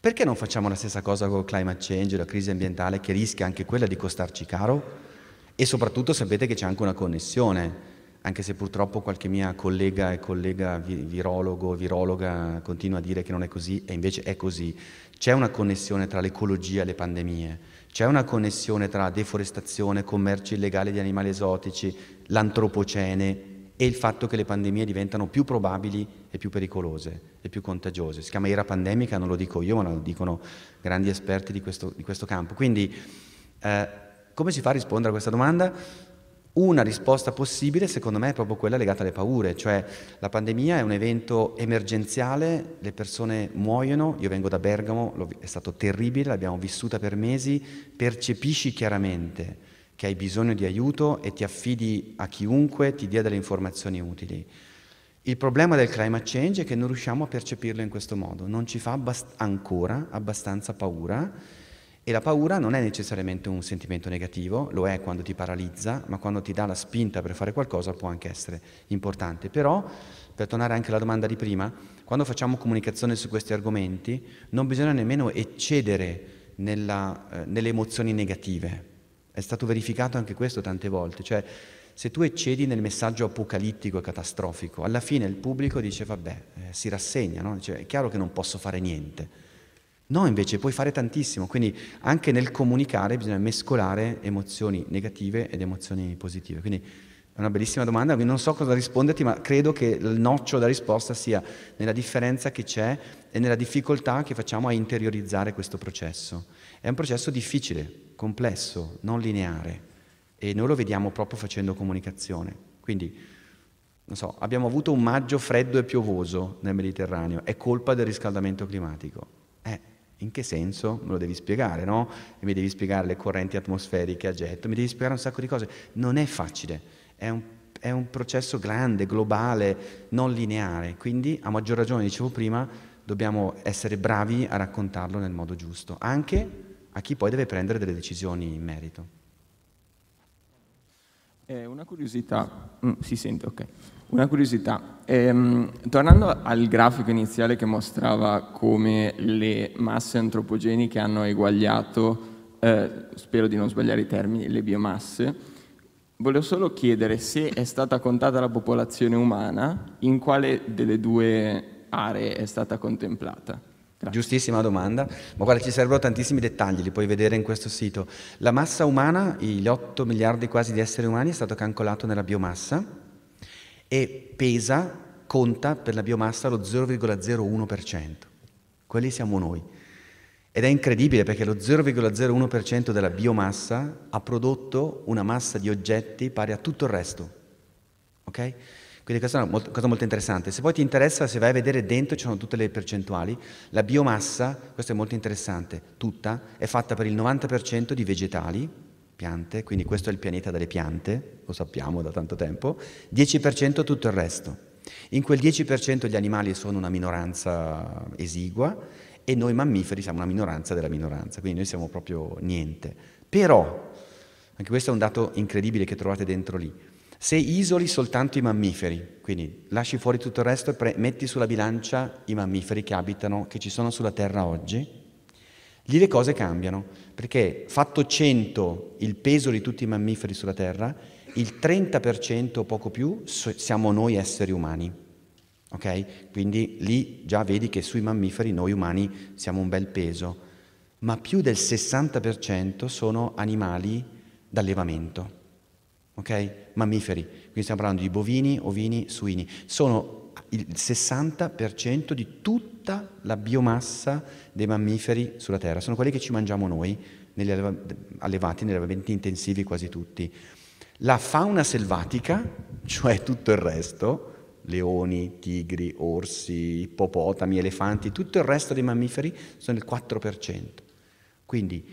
Perché non facciamo la stessa cosa con il climate change, la crisi ambientale che rischia anche quella di costarci caro? E soprattutto sapete che c'è anche una connessione, anche se purtroppo qualche mia collega e collega virologo, virologa continua a dire che non è così e invece è così. C'è una connessione tra l'ecologia e le pandemie, c'è una connessione tra deforestazione, commercio illegale di animali esotici, l'antropocene e il fatto che le pandemie diventano più probabili e più pericolose e più contagiose. Si chiama era pandemica, non lo dico io, ma lo dicono grandi esperti di questo, di questo campo. Quindi eh, come si fa a rispondere a questa domanda? Una risposta possibile, secondo me, è proprio quella legata alle paure, cioè la pandemia è un evento emergenziale, le persone muoiono, io vengo da Bergamo, è stato terribile, l'abbiamo vissuta per mesi, percepisci chiaramente che hai bisogno di aiuto e ti affidi a chiunque ti dia delle informazioni utili. Il problema del climate change è che non riusciamo a percepirlo in questo modo, non ci fa abbast- ancora abbastanza paura e la paura non è necessariamente un sentimento negativo, lo è quando ti paralizza, ma quando ti dà la spinta per fare qualcosa può anche essere importante. Però, per tornare anche alla domanda di prima, quando facciamo comunicazione su questi argomenti non bisogna nemmeno eccedere nella, eh, nelle emozioni negative. È stato verificato anche questo tante volte, cioè se tu eccedi nel messaggio apocalittico e catastrofico, alla fine il pubblico dice vabbè, eh, si rassegna, no? dice, è chiaro che non posso fare niente No, invece puoi fare tantissimo, quindi anche nel comunicare bisogna mescolare emozioni negative ed emozioni positive. Quindi è una bellissima domanda, non so cosa risponderti, ma credo che il noccio della risposta sia nella differenza che c'è e nella difficoltà che facciamo a interiorizzare questo processo. È un processo difficile, complesso, non lineare e noi lo vediamo proprio facendo comunicazione. Quindi, non so, abbiamo avuto un maggio freddo e piovoso nel Mediterraneo, è colpa del riscaldamento climatico. In che senso? Me lo devi spiegare, no? E mi devi spiegare le correnti atmosferiche a getto, mi devi spiegare un sacco di cose. Non è facile, è un, è un processo grande, globale, non lineare. Quindi, a maggior ragione, dicevo prima, dobbiamo essere bravi a raccontarlo nel modo giusto, anche a chi poi deve prendere delle decisioni in merito. Eh, una curiosità, mm, si sente, ok. Una curiosità, ehm, tornando al grafico iniziale che mostrava come le masse antropogeniche hanno eguagliato, eh, spero di non sbagliare i termini, le biomasse, volevo solo chiedere se è stata contata la popolazione umana, in quale delle due aree è stata contemplata? Grazie. Giustissima domanda, ma guarda ci servono tantissimi dettagli, li puoi vedere in questo sito. La massa umana, gli 8 miliardi quasi di esseri umani, è stato calcolato nella biomassa, e pesa, conta per la biomassa lo 0,01%. Quelli siamo noi. Ed è incredibile perché lo 0,01% della biomassa ha prodotto una massa di oggetti pari a tutto il resto. Ok? Quindi questa è una cosa molto interessante. Se poi ti interessa, se vai a vedere dentro ci sono tutte le percentuali, la biomassa, questo è molto interessante, tutta è fatta per il 90% di vegetali, piante, quindi questo è il pianeta delle piante, lo sappiamo da tanto tempo, 10% tutto il resto. In quel 10% gli animali sono una minoranza esigua e noi mammiferi siamo una minoranza della minoranza, quindi noi siamo proprio niente. Però, anche questo è un dato incredibile che trovate dentro lì, se isoli soltanto i mammiferi, quindi lasci fuori tutto il resto e pre- metti sulla bilancia i mammiferi che abitano, che ci sono sulla Terra oggi, lì le cose cambiano perché fatto 100 il peso di tutti i mammiferi sulla Terra, il 30% o poco più siamo noi esseri umani. Ok? Quindi lì già vedi che sui mammiferi noi umani siamo un bel peso, ma più del 60% sono animali d'allevamento. Ok? Mammiferi, quindi stiamo parlando di bovini, ovini, suini, sono il 60% di tutti tutta la biomassa dei mammiferi sulla Terra, sono quelli che ci mangiamo noi, negli allevati, negli allevamenti intensivi quasi tutti. La fauna selvatica, cioè tutto il resto, leoni, tigri, orsi, ippopotami, elefanti, tutto il resto dei mammiferi sono il 4%. Quindi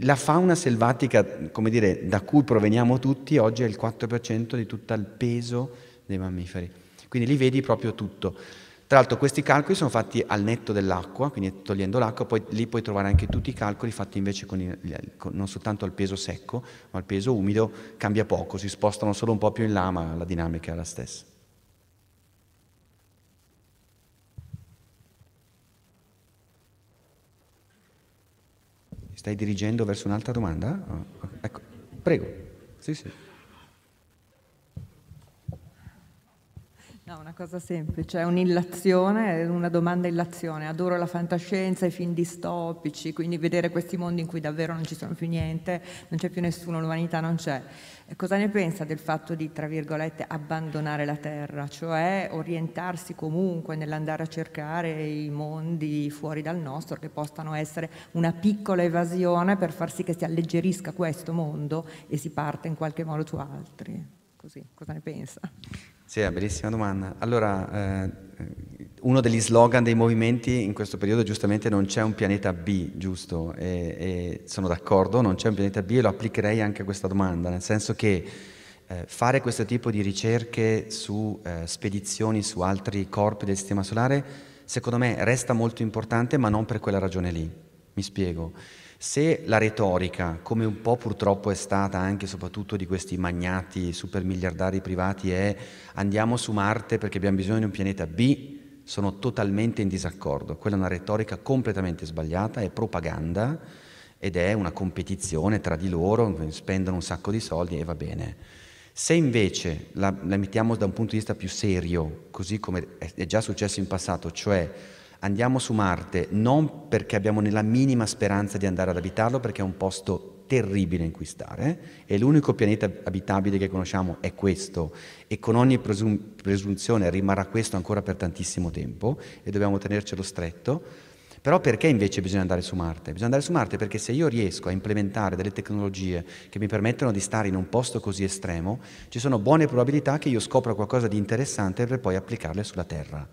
la fauna selvatica, come dire, da cui proveniamo tutti, oggi è il 4% di tutto il peso dei mammiferi. Quindi li vedi proprio tutto. Tra l'altro questi calcoli sono fatti al netto dell'acqua, quindi togliendo l'acqua, poi lì puoi trovare anche tutti i calcoli fatti invece con il, con, non soltanto al peso secco, ma al peso umido, cambia poco, si spostano solo un po' più in là, ma la dinamica è la stessa. Stai dirigendo verso un'altra domanda? Oh, ecco, prego. Sì, sì. No, una cosa semplice, è un'illazione, una domanda illazione. Adoro la fantascienza, i film distopici, quindi vedere questi mondi in cui davvero non ci sono più niente, non c'è più nessuno, l'umanità non c'è. E cosa ne pensa del fatto di, tra virgolette, abbandonare la Terra, cioè orientarsi comunque nell'andare a cercare i mondi fuori dal nostro che possano essere una piccola evasione per far sì che si alleggerisca questo mondo e si parte in qualche modo su altri? Così, cosa ne pensa? Sì, è bellissima domanda. Allora, eh, uno degli slogan dei movimenti in questo periodo giustamente non c'è un pianeta B, giusto? E, e sono d'accordo, non c'è un pianeta B e lo applicherei anche a questa domanda, nel senso che eh, fare questo tipo di ricerche su eh, spedizioni su altri corpi del Sistema Solare, secondo me resta molto importante, ma non per quella ragione lì. Mi spiego. Se la retorica, come un po' purtroppo è stata anche e soprattutto di questi magnati super miliardari privati, è andiamo su Marte perché abbiamo bisogno di un pianeta B, sono totalmente in disaccordo. Quella è una retorica completamente sbagliata, è propaganda ed è una competizione tra di loro, spendono un sacco di soldi e va bene. Se invece la, la mettiamo da un punto di vista più serio, così come è già successo in passato, cioè andiamo su Marte non perché abbiamo nella minima speranza di andare ad abitarlo, perché è un posto terribile in cui stare, eh? e l'unico pianeta abitabile che conosciamo è questo, e con ogni presum- presunzione rimarrà questo ancora per tantissimo tempo, e dobbiamo tenercelo stretto. Però perché invece bisogna andare su Marte? Bisogna andare su Marte perché se io riesco a implementare delle tecnologie che mi permettono di stare in un posto così estremo, ci sono buone probabilità che io scopra qualcosa di interessante per poi applicarle sulla Terra.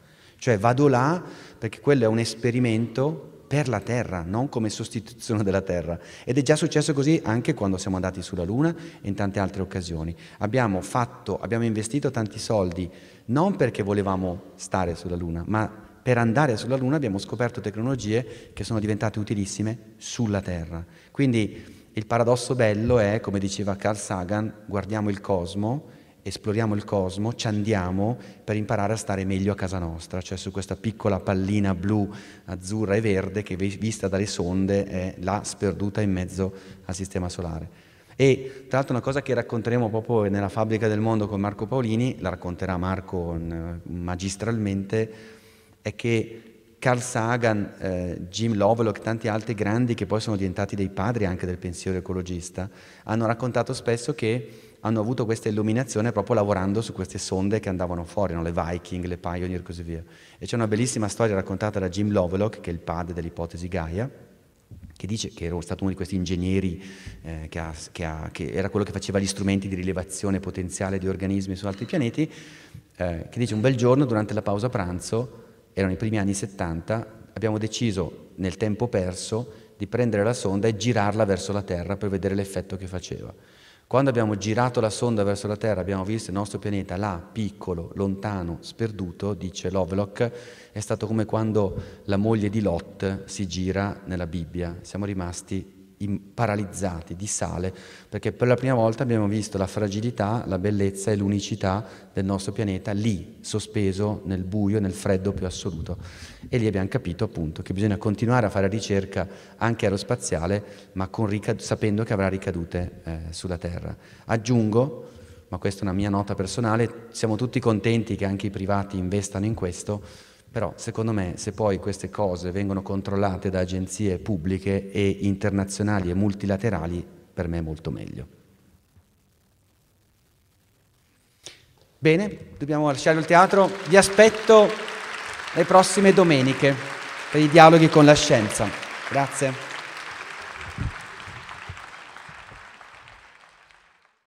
Cioè vado là perché quello è un esperimento per la Terra, non come sostituzione della Terra. Ed è già successo così anche quando siamo andati sulla Luna e in tante altre occasioni. Abbiamo fatto, abbiamo investito tanti soldi non perché volevamo stare sulla Luna, ma per andare sulla Luna abbiamo scoperto tecnologie che sono diventate utilissime sulla Terra. Quindi il paradosso bello è, come diceva Carl Sagan, guardiamo il cosmo esploriamo il cosmo, ci andiamo per imparare a stare meglio a casa nostra, cioè su questa piccola pallina blu, azzurra e verde che vista dalle sonde è là sperduta in mezzo al Sistema Solare. E tra l'altro una cosa che racconteremo proprio nella Fabbrica del Mondo con Marco Paolini, la racconterà Marco eh, magistralmente, è che Carl Sagan, eh, Jim Lovelock e tanti altri grandi che poi sono diventati dei padri anche del pensiero ecologista, hanno raccontato spesso che hanno avuto questa illuminazione proprio lavorando su queste sonde che andavano fuori, no? le Viking, le Pioneer e così via. E c'è una bellissima storia raccontata da Jim Lovelock, che è il padre dell'ipotesi Gaia, che dice che era stato uno di questi ingegneri eh, che, ha, che, ha, che, era quello che faceva gli strumenti di rilevazione potenziale di organismi su altri pianeti, eh, che dice un bel giorno durante la pausa pranzo, erano i primi anni 70, abbiamo deciso nel tempo perso di prendere la sonda e girarla verso la Terra per vedere l'effetto che faceva. Quando abbiamo girato la sonda verso la Terra, abbiamo visto il nostro pianeta là, piccolo, lontano, sperduto, dice Lovelock, è stato come quando la moglie di Lot si gira nella Bibbia. Siamo rimasti paralizzati di sale, perché per la prima volta abbiamo visto la fragilità, la bellezza e l'unicità del nostro pianeta lì, sospeso nel buio, nel freddo più assoluto e lì abbiamo capito appunto che bisogna continuare a fare ricerca anche aerospaziale, ma sapendo che avrà ricadute eh, sulla Terra. Aggiungo, ma questa è una mia nota personale, siamo tutti contenti che anche i privati investano in questo, però secondo me se poi queste cose vengono controllate da agenzie pubbliche e internazionali e multilaterali, per me è molto meglio. Bene, dobbiamo lasciare il teatro. Vi aspetto le prossime domeniche per i dialoghi con la scienza. Grazie.